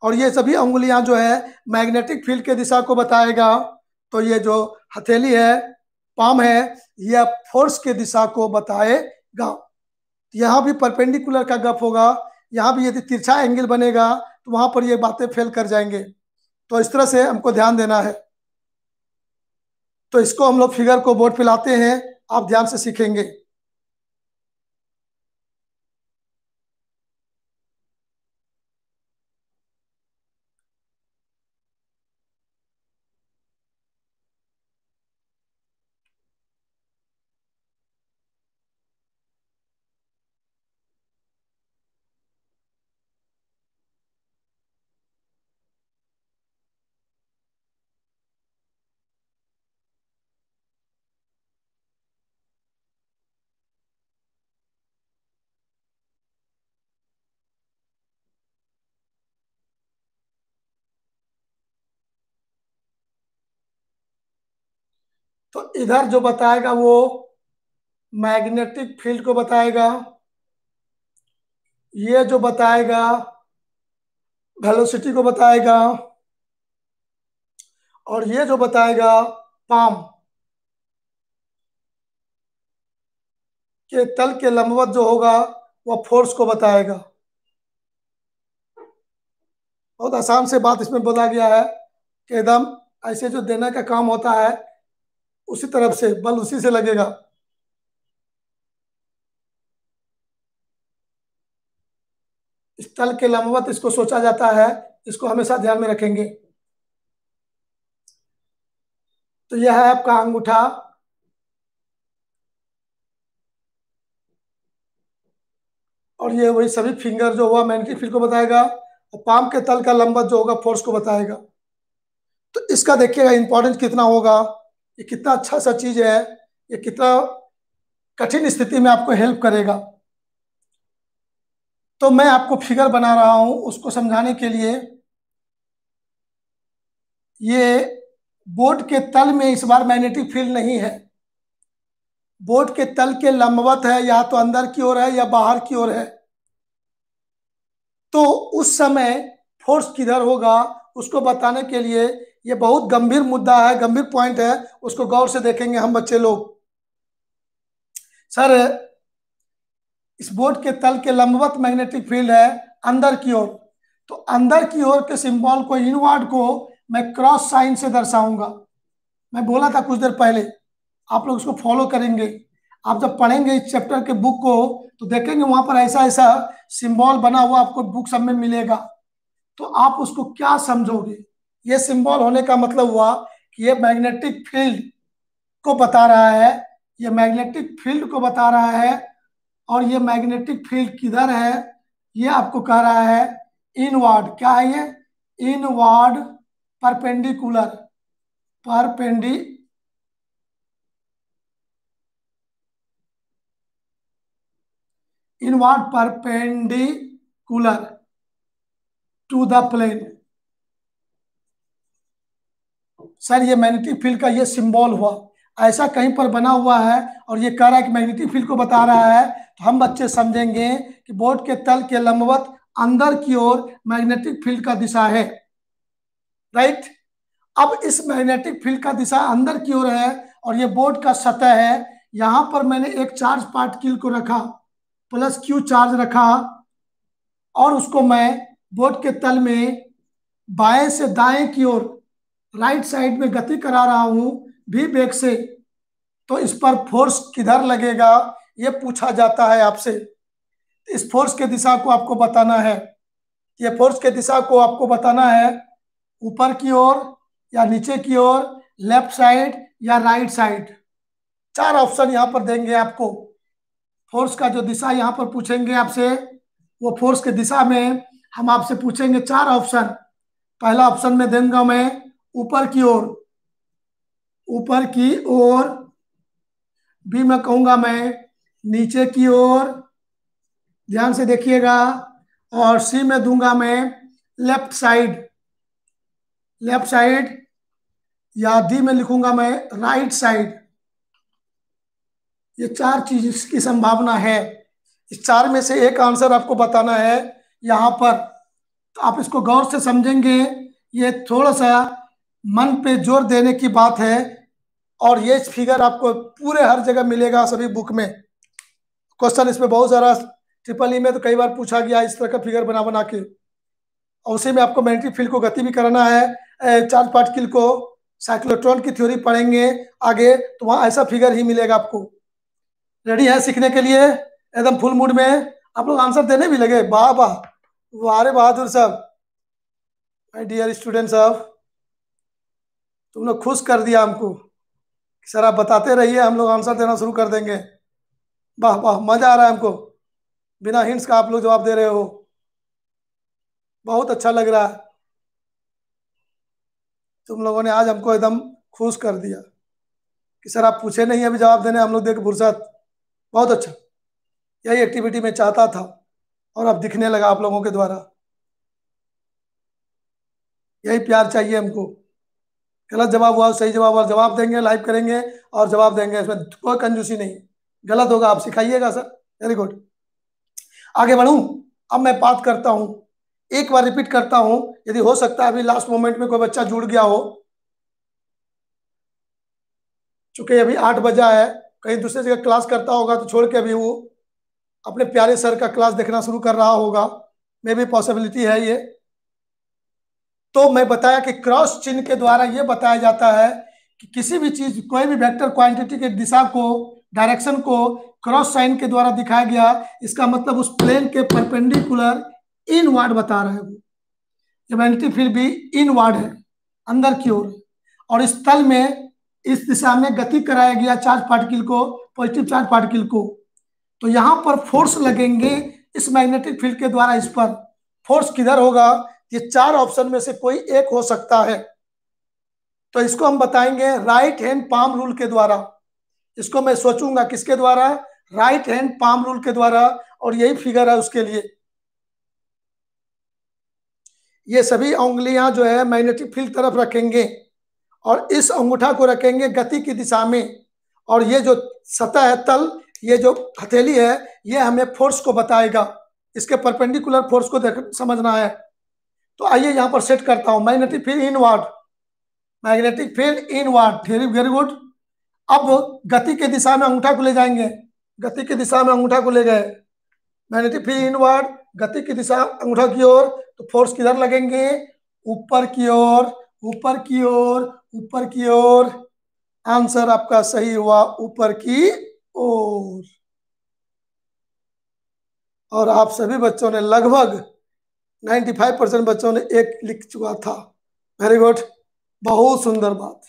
और ये सभी उंगलियां जो है मैग्नेटिक फील्ड के दिशा को बताएगा तो ये जो हथेली है पाम है यह फोर्स के दिशा को बताएगा यहाँ भी परपेंडिकुलर का गप होगा यहाँ भी यदि तिरछा एंगल बनेगा तो वहां पर ये बातें फेल कर जाएंगे तो इस तरह से हमको ध्यान देना है तो इसको हम लोग फिगर को बोर्ड पे लाते हैं आप ध्यान से सीखेंगे तो इधर जो बताएगा वो मैग्नेटिक फील्ड को बताएगा ये जो बताएगा वेलोसिटी को बताएगा और ये जो बताएगा पाम के तल के लंबवत जो होगा वह फोर्स को बताएगा बहुत आसान से बात इसमें बोला गया है कि एकदम ऐसे जो देने का काम होता है उसी तरफ से बल उसी से लगेगा स्थल तल के लंबवत इसको सोचा जाता है इसको हमेशा ध्यान में रखेंगे तो यह है आपका अंगूठा और ये वही सभी फिंगर जो हुआ मैंने फिर को बताएगा और पाम के तल का लंबत जो होगा फोर्स को बताएगा तो इसका देखिएगा इंपॉर्टेंस कितना होगा ये कितना अच्छा सा चीज है ये कितना कठिन स्थिति में आपको हेल्प करेगा तो मैं आपको फिगर बना रहा हूं उसको समझाने के लिए ये बोर्ड के तल में इस बार मैग्नेटिक फील्ड नहीं है बोर्ड के तल के लंबवत है या तो अंदर की ओर है या बाहर की ओर है तो उस समय फोर्स किधर होगा उसको बताने के लिए ये बहुत गंभीर मुद्दा है गंभीर पॉइंट है उसको गौर से देखेंगे हम बच्चे लोग सर इस बोर्ड के तल के लंबवत मैग्नेटिक फील्ड है अंदर की ओर तो अंदर की ओर के सिंबल को इनवर्ड को मैं क्रॉस साइन से दर्शाऊंगा मैं बोला था कुछ देर पहले आप लोग इसको फॉलो करेंगे आप जब पढ़ेंगे इस चैप्टर के बुक को तो देखेंगे वहां पर ऐसा ऐसा सिंबल बना हुआ आपको बुक सब में मिलेगा तो आप उसको क्या समझोगे ये सिंबल होने का मतलब हुआ कि ये मैग्नेटिक फील्ड को बता रहा है ये मैग्नेटिक फील्ड को बता रहा है और ये मैग्नेटिक फील्ड किधर है ये आपको कह रहा है इनवर्ड क्या है ये इनवर्ड परपेंडिकुलर परपेंडी inward perpendicular to the plane sir ये मैग्नेटिक फील्ड का ये सिंबल हुआ ऐसा कहीं पर बना हुआ है और ये कह रहा है कि मैग्नेटिक फील्ड को बता रहा है तो हम बच्चे समझेंगे कि बोर्ड के तल के लंबवत अंदर की ओर मैग्नेटिक फील्ड का दिशा है राइट अब इस मैग्नेटिक फील्ड का दिशा अंदर की ओर है और ये बोर्ड का सतह है यहां पर मैंने एक चार्ज पार्टिकल को रखा प्लस क्यू चार्ज रखा और उसको मैं बोर्ड के तल में बाएं से दाएं की ओर राइट साइड में गति करा रहा हूं भी बेग से तो इस पर फोर्स किधर लगेगा ये पूछा जाता है आपसे इस फोर्स के दिशा को आपको बताना है ये फोर्स के दिशा को आपको बताना है ऊपर की ओर या नीचे की ओर लेफ्ट साइड या राइट साइड चार ऑप्शन यहाँ पर देंगे आपको फोर्स का जो दिशा यहाँ पर पूछेंगे आपसे वो फोर्स के दिशा में हम आपसे पूछेंगे चार ऑप्शन पहला ऑप्शन में देंगे मैं ऊपर की ओर ऊपर की ओर भी मैं कहूंगा मैं नीचे की ओर ध्यान से देखिएगा और सी में दूंगा मैं लेफ्ट साइड लेफ्ट साइड या डी में लिखूंगा मैं राइट साइड ये चार चीज की संभावना है इस चार में से एक आंसर आपको बताना है यहां पर तो आप इसको गौर से समझेंगे ये थोड़ा सा मन पे जोर देने की बात है और ये फिगर आपको पूरे हर जगह मिलेगा सभी बुक में क्वेश्चन इसमें बहुत सारा ट्रिपल ई में तो कई बार पूछा गया इस तरह का फिगर बना बना के और उसी में आपको मैंट्री फील्ड को गति भी कराना है चार्ज पार्टिकल को साइक्लोट्रॉन की थ्योरी पढ़ेंगे आगे तो वहाँ ऐसा फिगर ही मिलेगा आपको रेडी है सीखने के लिए एकदम फुल मूड में आप लोग आंसर देने भी लगे वाह वाह वाह बहादुर साहब माई डियर स्टूडेंट साहब तुम लोग खुश कर दिया हमको सर आप बताते रहिए हम लोग आंसर देना शुरू कर देंगे वाह वाह मज़ा आ रहा है हमको बिना हिंट्स का आप लोग जवाब दे रहे हो बहुत अच्छा लग रहा है तुम लोगों ने आज हमको एकदम खुश कर दिया कि सर आप पूछे नहीं अभी जवाब देने हम लोग देख फुर्सत बहुत अच्छा यही एक्टिविटी में चाहता था और अब दिखने लगा आप लोगों के द्वारा यही प्यार चाहिए हमको गलत जवाब हुआ सही जवाब हुआ जवाब देंगे लाइव करेंगे और जवाब देंगे इसमें कोई कंजूसी नहीं गलत होगा आप सिखाइएगा सर वेरी गुड आगे बढ़ू अब मैं बात करता हूं एक बार रिपीट करता हूं यदि हो सकता है अभी लास्ट मोमेंट में कोई बच्चा जुड़ गया हो चूंकि अभी आठ बजा है कहीं दूसरे जगह क्लास करता होगा तो छोड़ के अभी वो अपने प्यारे सर का क्लास देखना शुरू कर रहा होगा मे भी पॉसिबिलिटी है ये तो मैं बताया कि क्रॉस चिन्ह के द्वारा ये बताया जाता है कि किसी भी चीज कोई भी वेक्टर क्वांटिटी के दिशा को डायरेक्शन को क्रॉस साइन के द्वारा दिखाया गया इसका मतलब उस प्लेन के परपेंडिकुलर इन वार्ड बता रहे हैं जब एंटी फिर भी इन वार्ड है अंदर की ओर और इस तल में इस दिशा में गति कराया गया चार्ज पार्टिकल को पॉजिटिव चार्ज पार्टिकल को तो यहाँ पर फोर्स लगेंगे इस मैग्नेटिक फील्ड के द्वारा इस पर फोर्स किधर होगा ये चार ऑप्शन में से कोई एक हो सकता है तो इसको हम बताएंगे राइट हैंड पाम रूल के द्वारा इसको मैं सोचूंगा किसके द्वारा राइट हैंड पाम रूल के द्वारा और यही फिगर है उसके लिए ये सभी उंगलियां जो है मैग्नेटिक फील्ड तरफ रखेंगे और इस अंगूठा को रखेंगे गति की दिशा में और ये जो सतह है तल ये जो हथेली है ये हमें फोर्स को बताएगा इसके परपेंडिकुलर फोर्स को समझना है तो आइए यहां पर सेट करता हूं magnetic field ward magnetic field in थेरी वेरी गुड अब गति के दिशा में अंगूठा को ले जाएंगे गति की दिशा में अंगूठा को ले गए मैग्नेटिक फील्ड वार्ड गति की दिशा अंगूठा की ओर तो फोर्स किधर लगेंगे ऊपर की ओर ऊपर की ओर ऊपर की ओर आंसर आपका सही हुआ ऊपर की ओर और आप सभी बच्चों ने लगभग 95 परसेंट बच्चों ने एक लिख चुका था वेरी गुड बहुत सुंदर बात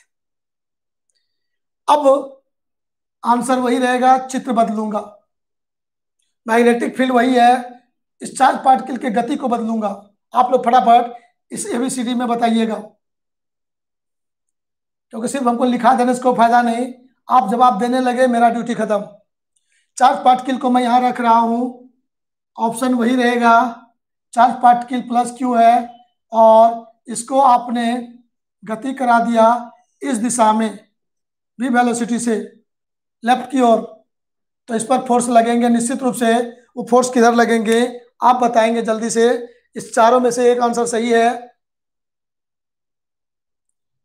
अब आंसर वही रहेगा चित्र बदलूंगा मैग्नेटिक फील्ड वही है इस चार्ज पार्टिकल के गति को बदलूंगा आप लोग फटाफट इस एबीसीडी में बताइएगा क्योंकि सिर्फ हमको लिखा देने से कोई फायदा नहीं आप जवाब देने लगे मेरा ड्यूटी खत्म चार्ज पार्टिकल को मैं यहां रख रहा हूं ऑप्शन वही रहेगा चार्ज पार्टिकल प्लस क्यू है और इसको आपने गति करा दिया इस दिशा में वी वेलोसिटी से लेफ्ट की ओर तो इस पर फोर्स लगेंगे निश्चित रूप से वो फोर्स किधर लगेंगे आप बताएंगे जल्दी से इस चारों में से एक आंसर सही है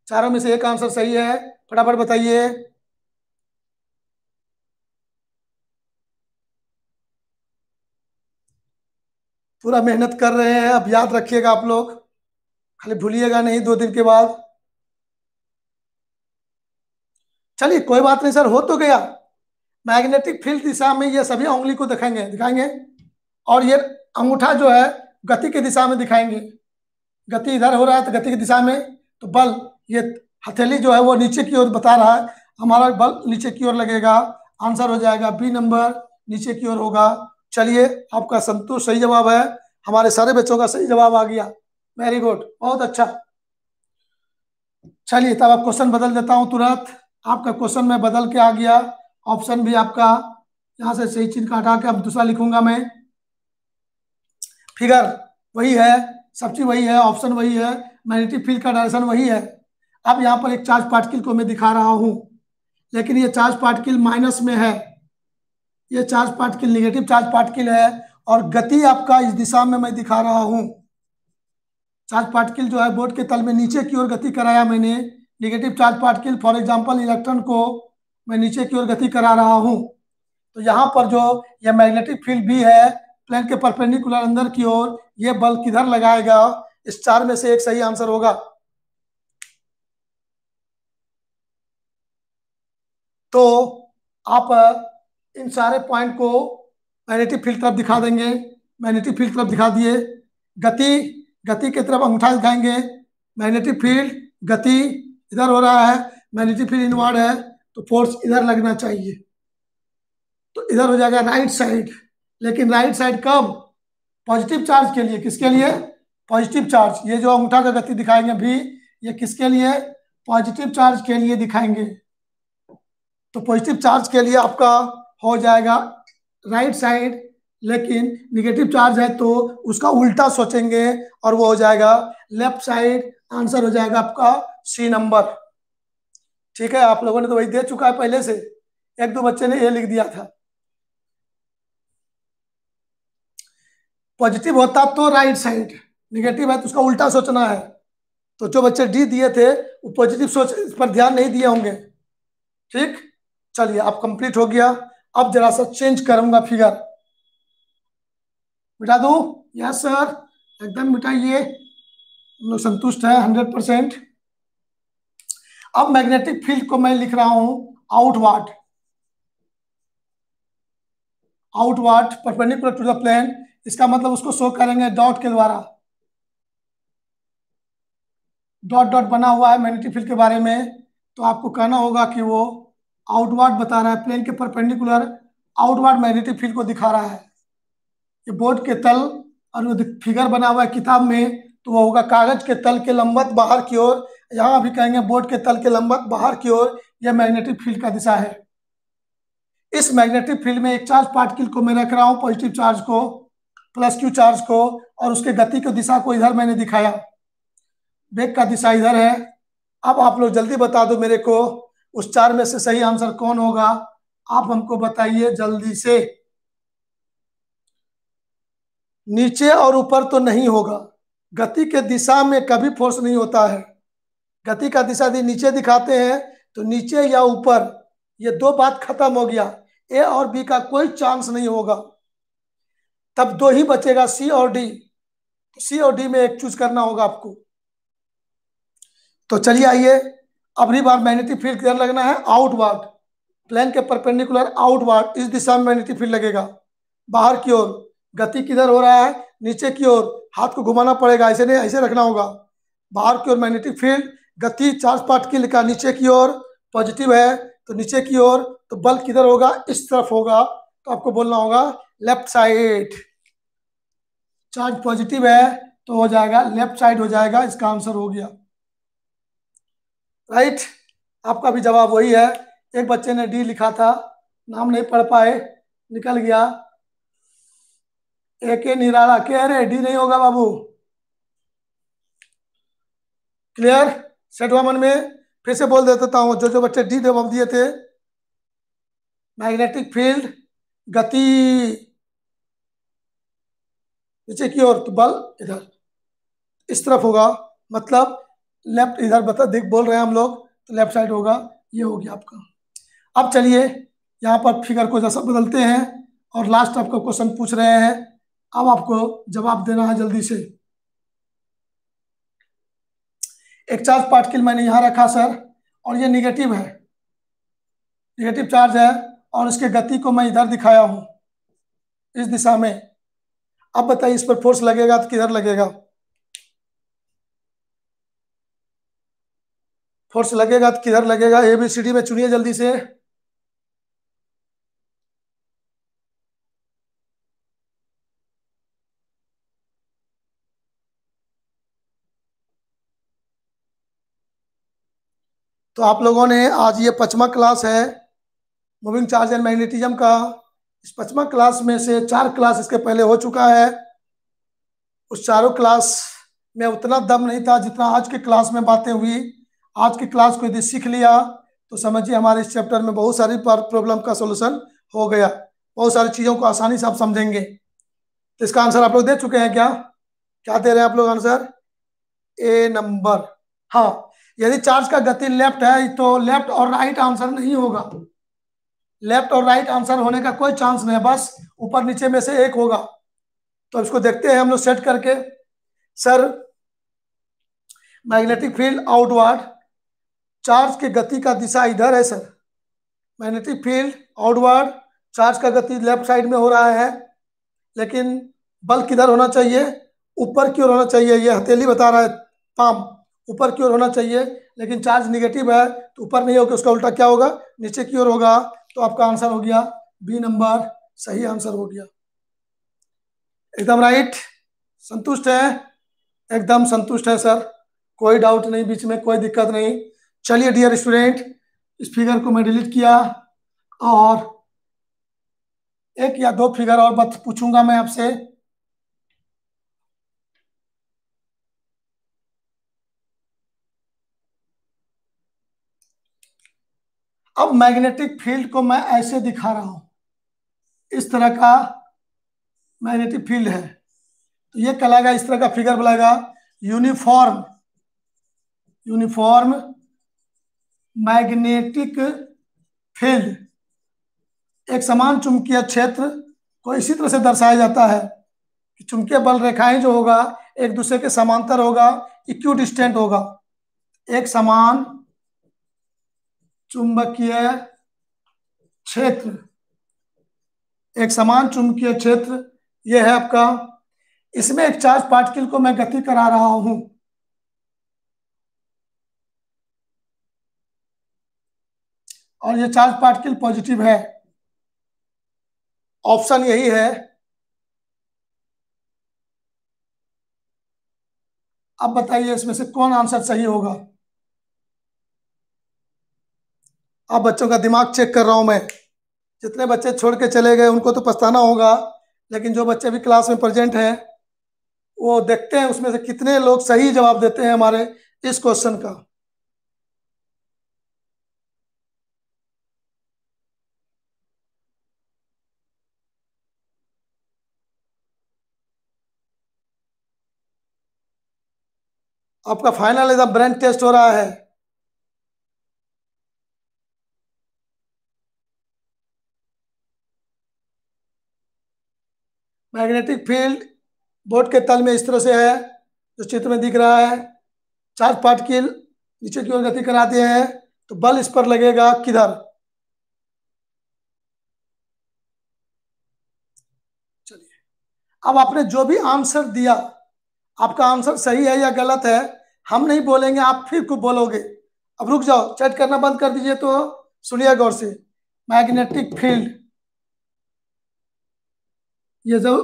चारों में से एक आंसर सही है फटाफट बताइए पूरा मेहनत कर रहे हैं अब याद रखिएगा आप लोग खाली भूलिएगा नहीं दो दिन के बाद चलिए कोई बात नहीं सर हो तो गया मैग्नेटिक फील्ड दिशा में ये सभी उंगली को दिखाएंगे दिखाएंगे और ये अंगूठा जो है गति की दिशा में दिखाएंगे गति इधर हो रहा है तो गति की दिशा में तो बल ये हथेली जो है वो नीचे की ओर बता रहा है हमारा बल नीचे की ओर लगेगा आंसर हो जाएगा बी नंबर नीचे की ओर होगा चलिए आपका संतोष सही जवाब है हमारे सारे बच्चों का सही जवाब आ गया वेरी गुड बहुत अच्छा चलिए तब आप क्वेश्चन बदल देता हूं तुरंत आपका क्वेश्चन में बदल के आ गया ऑप्शन भी आपका यहां से सही चीज का हटा के अब दूसरा लिखूंगा मैं फिगर वही है सब चीज वही है ऑप्शन वही है मैग्नेटिक फील्ड का डायरेक्शन वही है अब यहाँ पर एक चार्ज पार्टिकल को मैं दिखा रहा हूं लेकिन ये चार्ज पार्टिकल माइनस में है ये charge particle negative charge particle है और गति आपका इस दिशा में मैं दिखा रहा हूं चार्ज पार्टिकल जो है बोर्ड के तल में नीचे की ओर गति कराया मैंने negative charge particle for example electron को मैं नीचे की ओर गति करा रहा हूँ तो यहाँ पर जो यह मैग्नेटिक फील्ड भी है प्लेन के परपेंडिकुलर अंदर की ओर यह बल किधर लगाएगा इस चार में से एक सही आंसर होगा तो आप इन सारे पॉइंट को मैग्नेटिक फील्ड तरफ दिखा देंगे मैग्नेटिक फील्ड तरफ दिखा दिए गति गति की तरफ अंगूठा दिखाएंगे मैग्नेटिक फील्ड गति इधर हो रहा है मैग्नेटिक फील्ड इनवर्ड है तो फोर्स इधर लगना चाहिए तो इधर हो जाएगा राइट साइड लेकिन राइट साइड कब पॉजिटिव चार्ज के लिए किसके लिए पॉजिटिव चार्ज ये जो अंगूठा का गति दिखाएंगे भी ये किसके लिए पॉजिटिव चार्ज के लिए दिखाएंगे तो पॉजिटिव चार्ज के लिए आपका हो जाएगा राइट साइड लेकिन निगेटिव चार्ज है तो उसका उल्टा सोचेंगे और वो हो जाएगा लेफ्ट साइड आंसर हो जाएगा आपका सी नंबर ठीक है आप लोगों ने तो वही दे चुका है पहले से एक दो बच्चे ने ये लिख दिया था पॉजिटिव होता तो राइट साइड निगेटिव है तो उसका उल्टा सोचना है तो जो बच्चे डी दिए थे वो पॉजिटिव सोच पर ध्यान नहीं दिए होंगे ठीक चलिए आप कंप्लीट हो गया अब जरा सा चेंज करूंगा फिगर मिटा दू यस सर एकदम मिटाइए लोग संतुष्ट है हंड्रेड परसेंट अब मैग्नेटिक फील्ड को मैं लिख रहा हूं outward outward perpendicular to the plane इसका मतलब उसको शो करेंगे डॉट के द्वारा डॉट डॉट बना हुआ है मैग्नेटिक फील्ड के बारे में तो आपको कहना होगा कि वो आउटवर्ड बता रहा है प्लेन के परपेंडिकुलर आउटवर्ड मैग्नेटिक फील्ड को दिखा रहा है ये बोर्ड के तल और वो फिगर बना हुआ है किताब में तो वो होगा कागज के तल के लंबत बाहर की ओर यहाँ अभी कहेंगे बोर्ड के तल के लंबत बाहर की ओर यह मैग्नेटिक फील्ड का दिशा है इस मैग्नेटिक फील्ड में एक चार्ज पार्टिकल को मैं रख रहा हूँ पॉजिटिव चार्ज को प्लस क्यू चार्ज को और उसके गति की दिशा को इधर मैंने दिखाया बेग का दिशा इधर है अब आप लोग जल्दी बता दो मेरे को उस चार में से सही आंसर कौन होगा आप हमको बताइए जल्दी से नीचे और ऊपर तो नहीं होगा गति के दिशा में कभी फोर्स नहीं होता है गति का दिशा यदि नीचे दिखाते हैं तो नीचे या ऊपर ये दो बात खत्म हो गया ए और बी का कोई चांस नहीं होगा तब दो ही बचेगा सी और डी तो सी और डी में एक चूज करना होगा आपको तो चलिए आइए अभी बार मैग्नेटिक फील्ड किधर लगना है आउटवर्ड प्लेन के परपेंडिकुलर आउटवर्ड इस दिशा में मैग्नेटिक फील्ड लगेगा बाहर की ओर गति किधर हो रहा है नीचे की ओर हाथ को घुमाना पड़ेगा ऐसे नहीं ऐसे रखना होगा बाहर की ओर मैग्नेटिक फील्ड गति चार्ज पार्ट की लिखा नीचे की ओर पॉजिटिव है तो नीचे की ओर तो बल किधर होगा इस तरफ होगा तो आपको बोलना होगा लेफ्ट साइड चार्ज पॉजिटिव है तो हो जाएगा लेफ्ट साइड हो जाएगा इसका आंसर हो गया राइट आपका भी जवाब वही है एक बच्चे ने डी लिखा था नाम नहीं पढ़ पाए निकल गया ए के निराला कह रहे डी नहीं होगा बाबू क्लियर सेट मन में फिर से बोल देता हूँ जो जो बच्चे डी जवाब दिए थे मैग्नेटिक फील्ड गति नीचे की ओर तो बल इधर इस तरफ होगा मतलब लेफ्ट इधर बता देख बोल रहे हैं हम लोग तो लेफ्ट साइड होगा ये हो गया आपका अब चलिए यहाँ पर फिगर को जैसा बदलते हैं और लास्ट आपका क्वेश्चन पूछ रहे हैं अब आपको जवाब देना है जल्दी से एक चार्ज पार्टिकल मैंने यहाँ रखा सर और ये निगेटिव है निगेटिव चार्ज है और इसके गति को मैं इधर दिखाया हूँ इस दिशा में अब बताइए इस पर फोर्स लगेगा तो किधर लगेगा फोर्स लगेगा तो किधर लगेगा ए बी सी डी में चुनिए जल्दी से तो आप लोगों ने आज ये पचमा क्लास है मूविंग चार्ज एंड मैग्नेटिज्म का इस पचमा क्लास में से चार क्लास इसके पहले हो चुका है उस चारों क्लास में उतना दम नहीं था जितना आज के क्लास में बातें हुई आज की क्लास को यदि सीख लिया तो समझिए हमारे इस चैप्टर में बहुत सारी प्रॉब्लम का सोल्यूशन हो गया बहुत सारी चीज़ों को आसानी से आप समझेंगे तो इसका आंसर आप लोग दे चुके हैं क्या क्या दे रहे हैं आप लोग आंसर ए नंबर हाँ यदि चार्ज का गति लेफ्ट है तो लेफ्ट और राइट आंसर नहीं होगा लेफ्ट और राइट आंसर होने का कोई चांस नहीं है बस ऊपर नीचे में से एक होगा तो इसको देखते हैं हम लोग सेट करके sir magnetic field outward charge की गति का दिशा इधर है sir magnetic field outward charge का गति लेफ्ट साइड में हो रहा है लेकिन बल किधर होना चाहिए ऊपर की ओर होना चाहिए यह हथेली बता रहा है पाम ऊपर की ओर होना चाहिए लेकिन चार्ज निगेटिव है तो ऊपर नहीं होगा उसका उल्टा क्या होगा नीचे की ओर होगा तो आपका आंसर हो गया बी नंबर सही आंसर हो गया एकदम राइट संतुष्ट है एकदम संतुष्ट है सर कोई डाउट नहीं बीच में कोई दिक्कत नहीं चलिए डियर स्टूडेंट इस फिगर को मैं डिलीट किया और एक या दो फिगर और बात पूछूंगा मैं आपसे अब मैग्नेटिक फील्ड को मैं ऐसे दिखा रहा हूं इस तरह का मैग्नेटिक फील्ड है तो ये कहलाएगा इस तरह का फिगर बुलाएगा यूनिफॉर्म यूनिफॉर्म मैग्नेटिक फील्ड एक समान चुंबकीय क्षेत्र को इसी तरह से दर्शाया जाता है कि चुंबकीय बल रेखाएं जो होगा एक दूसरे के समांतर होगा इक्यू डिस्टेंट होगा एक समान चुंबकीय क्षेत्र एक समान चुंबकीय क्षेत्र यह है आपका इसमें एक चार्ज पार्टिकल को मैं गति करा रहा हूं और ये चार्ज पार्टिकल पॉजिटिव है ऑप्शन यही है अब बताइए इसमें से कौन आंसर सही होगा अब बच्चों का दिमाग चेक कर रहा हूं मैं जितने बच्चे छोड़ के चले गए उनको तो पछताना होगा लेकिन जो बच्चे भी क्लास में प्रेजेंट हैं वो देखते हैं उसमें से कितने लोग सही जवाब देते हैं हमारे इस क्वेश्चन का आपका फाइनल एग्जाम ब्रेन टेस्ट हो रहा है मैग्नेटिक फील्ड बोर्ड के तल में इस तरह से है जो चित्र में दिख रहा है चार पार्टिकल नीचे की ओर गति कराते हैं तो बल इस पर लगेगा किधर चलिए अब आपने जो भी आंसर दिया आपका आंसर सही है या गलत है हम नहीं बोलेंगे आप फिर खूब बोलोगे अब रुक जाओ चैट करना बंद कर दीजिए तो सुनिए गौर से मैग्नेटिक फील्ड ये जो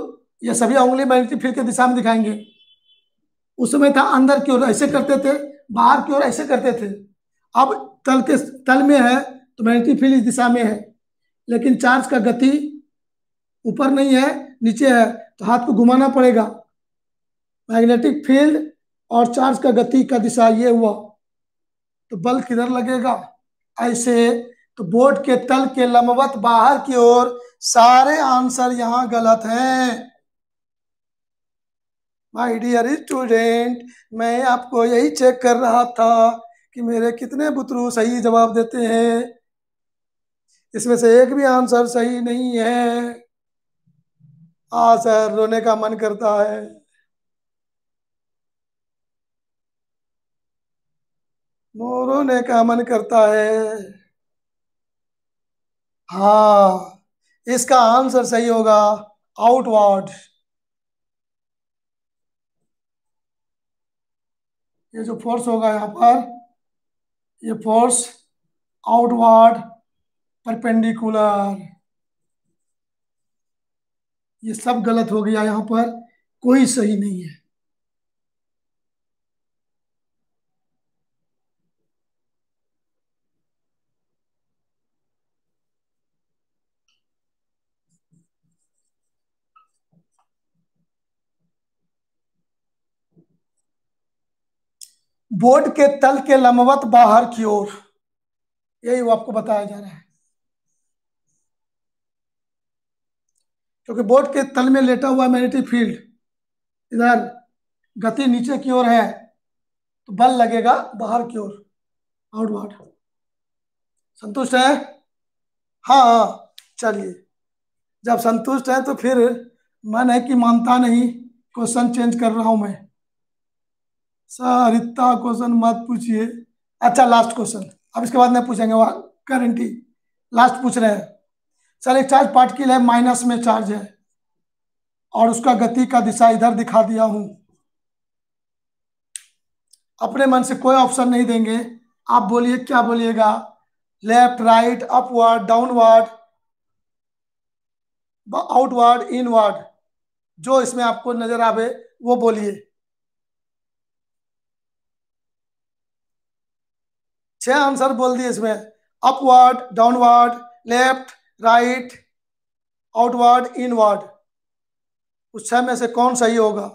ये सभी उंगली मैग्नेटिक फील्ड की दिशा में दिखाएंगे उस समय था अंदर की ओर ऐसे करते थे बाहर की ओर ऐसे करते थे अब तल के तल में है तो मैग्नेटिक फील्ड इस दिशा में है लेकिन चार्ज का गति ऊपर नहीं है नीचे है तो हाथ को घुमाना पड़ेगा मैग्नेटिक फील्ड और चार्ज का गति का दिशा ये हुआ तो बल किधर लगेगा ऐसे तो बोर्ड के तल के लंबवत बाहर की ओर सारे आंसर यहां गलत हैं माई डियर स्टूडेंट मैं आपको यही चेक कर रहा था कि मेरे कितने बुतरू सही जवाब देते हैं इसमें से एक भी आंसर सही नहीं है हाँ सर रोने का मन करता है मोरों ने का मन करता है हाँ इसका आंसर सही होगा आउटवर्ड ये जो फोर्स होगा यहाँ पर ये फोर्स आउटवर्ड परपेंडिकुलर ये सब गलत हो गया यहाँ पर कोई सही नहीं है बोर्ड के तल के लंबवत बाहर की ओर यही वो आपको बताया जा रहा है क्योंकि बोर्ड के तल में लेटा हुआ मैग्नेटिक फील्ड इधर गति नीचे की ओर है तो बल लगेगा बाहर की ओर आउटवर्ड संतुष्ट है हाँ, हाँ चलिए जब संतुष्ट है तो फिर मन है कि मानता नहीं क्वेश्चन चेंज कर रहा हूं मैं सरिता क्वेश्चन मत पूछिए अच्छा लास्ट क्वेश्चन अब इसके बाद नहीं पूछेंगे वहाँ गारंटी लास्ट पूछ रहे हैं सर एक चार्ज पार्टिकल है माइनस में चार्ज है और उसका गति का दिशा इधर दिखा दिया हूं अपने मन से कोई ऑप्शन नहीं देंगे आप बोलिए क्या बोलिएगा left right upward downward outward inward जो इसमें आपको नजर आवे वो बोलिए छह आंसर बोल दिए इसमें upward downward left right outward inward उस छह में से कौन सही होगा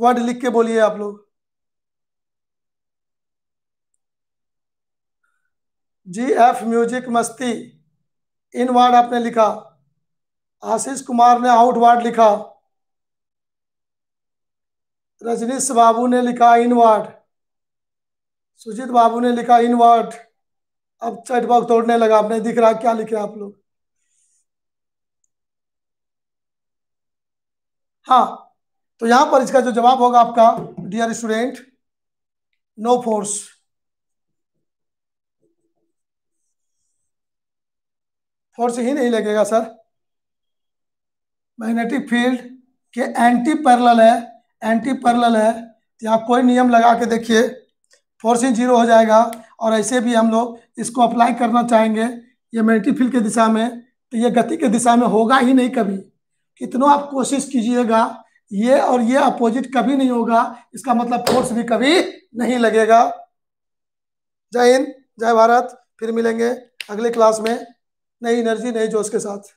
वर्ड लिख के बोलिए आप लोग जी एफ म्यूजिक मस्ती इन वर्ड आपने लिखा आशीष कुमार ने आउट वर्ड लिखा रजनीश बाबू ने लिखा इन वर्ड सुजीत बाबू ने लिखा इन वर्ड अब चैट बॉक्स तोड़ने लगा आपने दिख रहा क्या लिखे आप लोग हाँ तो यहां पर इसका जो जवाब होगा आपका dear student no force force ही नहीं लगेगा सर मैग्नेटिक फील्ड के एंटी पैरल है एंटी पैरल है यहां कोई नियम लगा के देखिए फोर्स इन जीरो हो जाएगा और ऐसे भी हम लोग इसको अप्लाई करना चाहेंगे ये मैग्नेटिक फील्ड की दिशा में तो ये गति के दिशा में होगा ही नहीं कभी कितनों आप कोशिश कीजिएगा ये और ये अपोजिट कभी नहीं होगा इसका मतलब फोर्स भी कभी नहीं लगेगा जय हिंद जय भारत फिर मिलेंगे अगले क्लास में नई एनर्जी नई जोश के साथ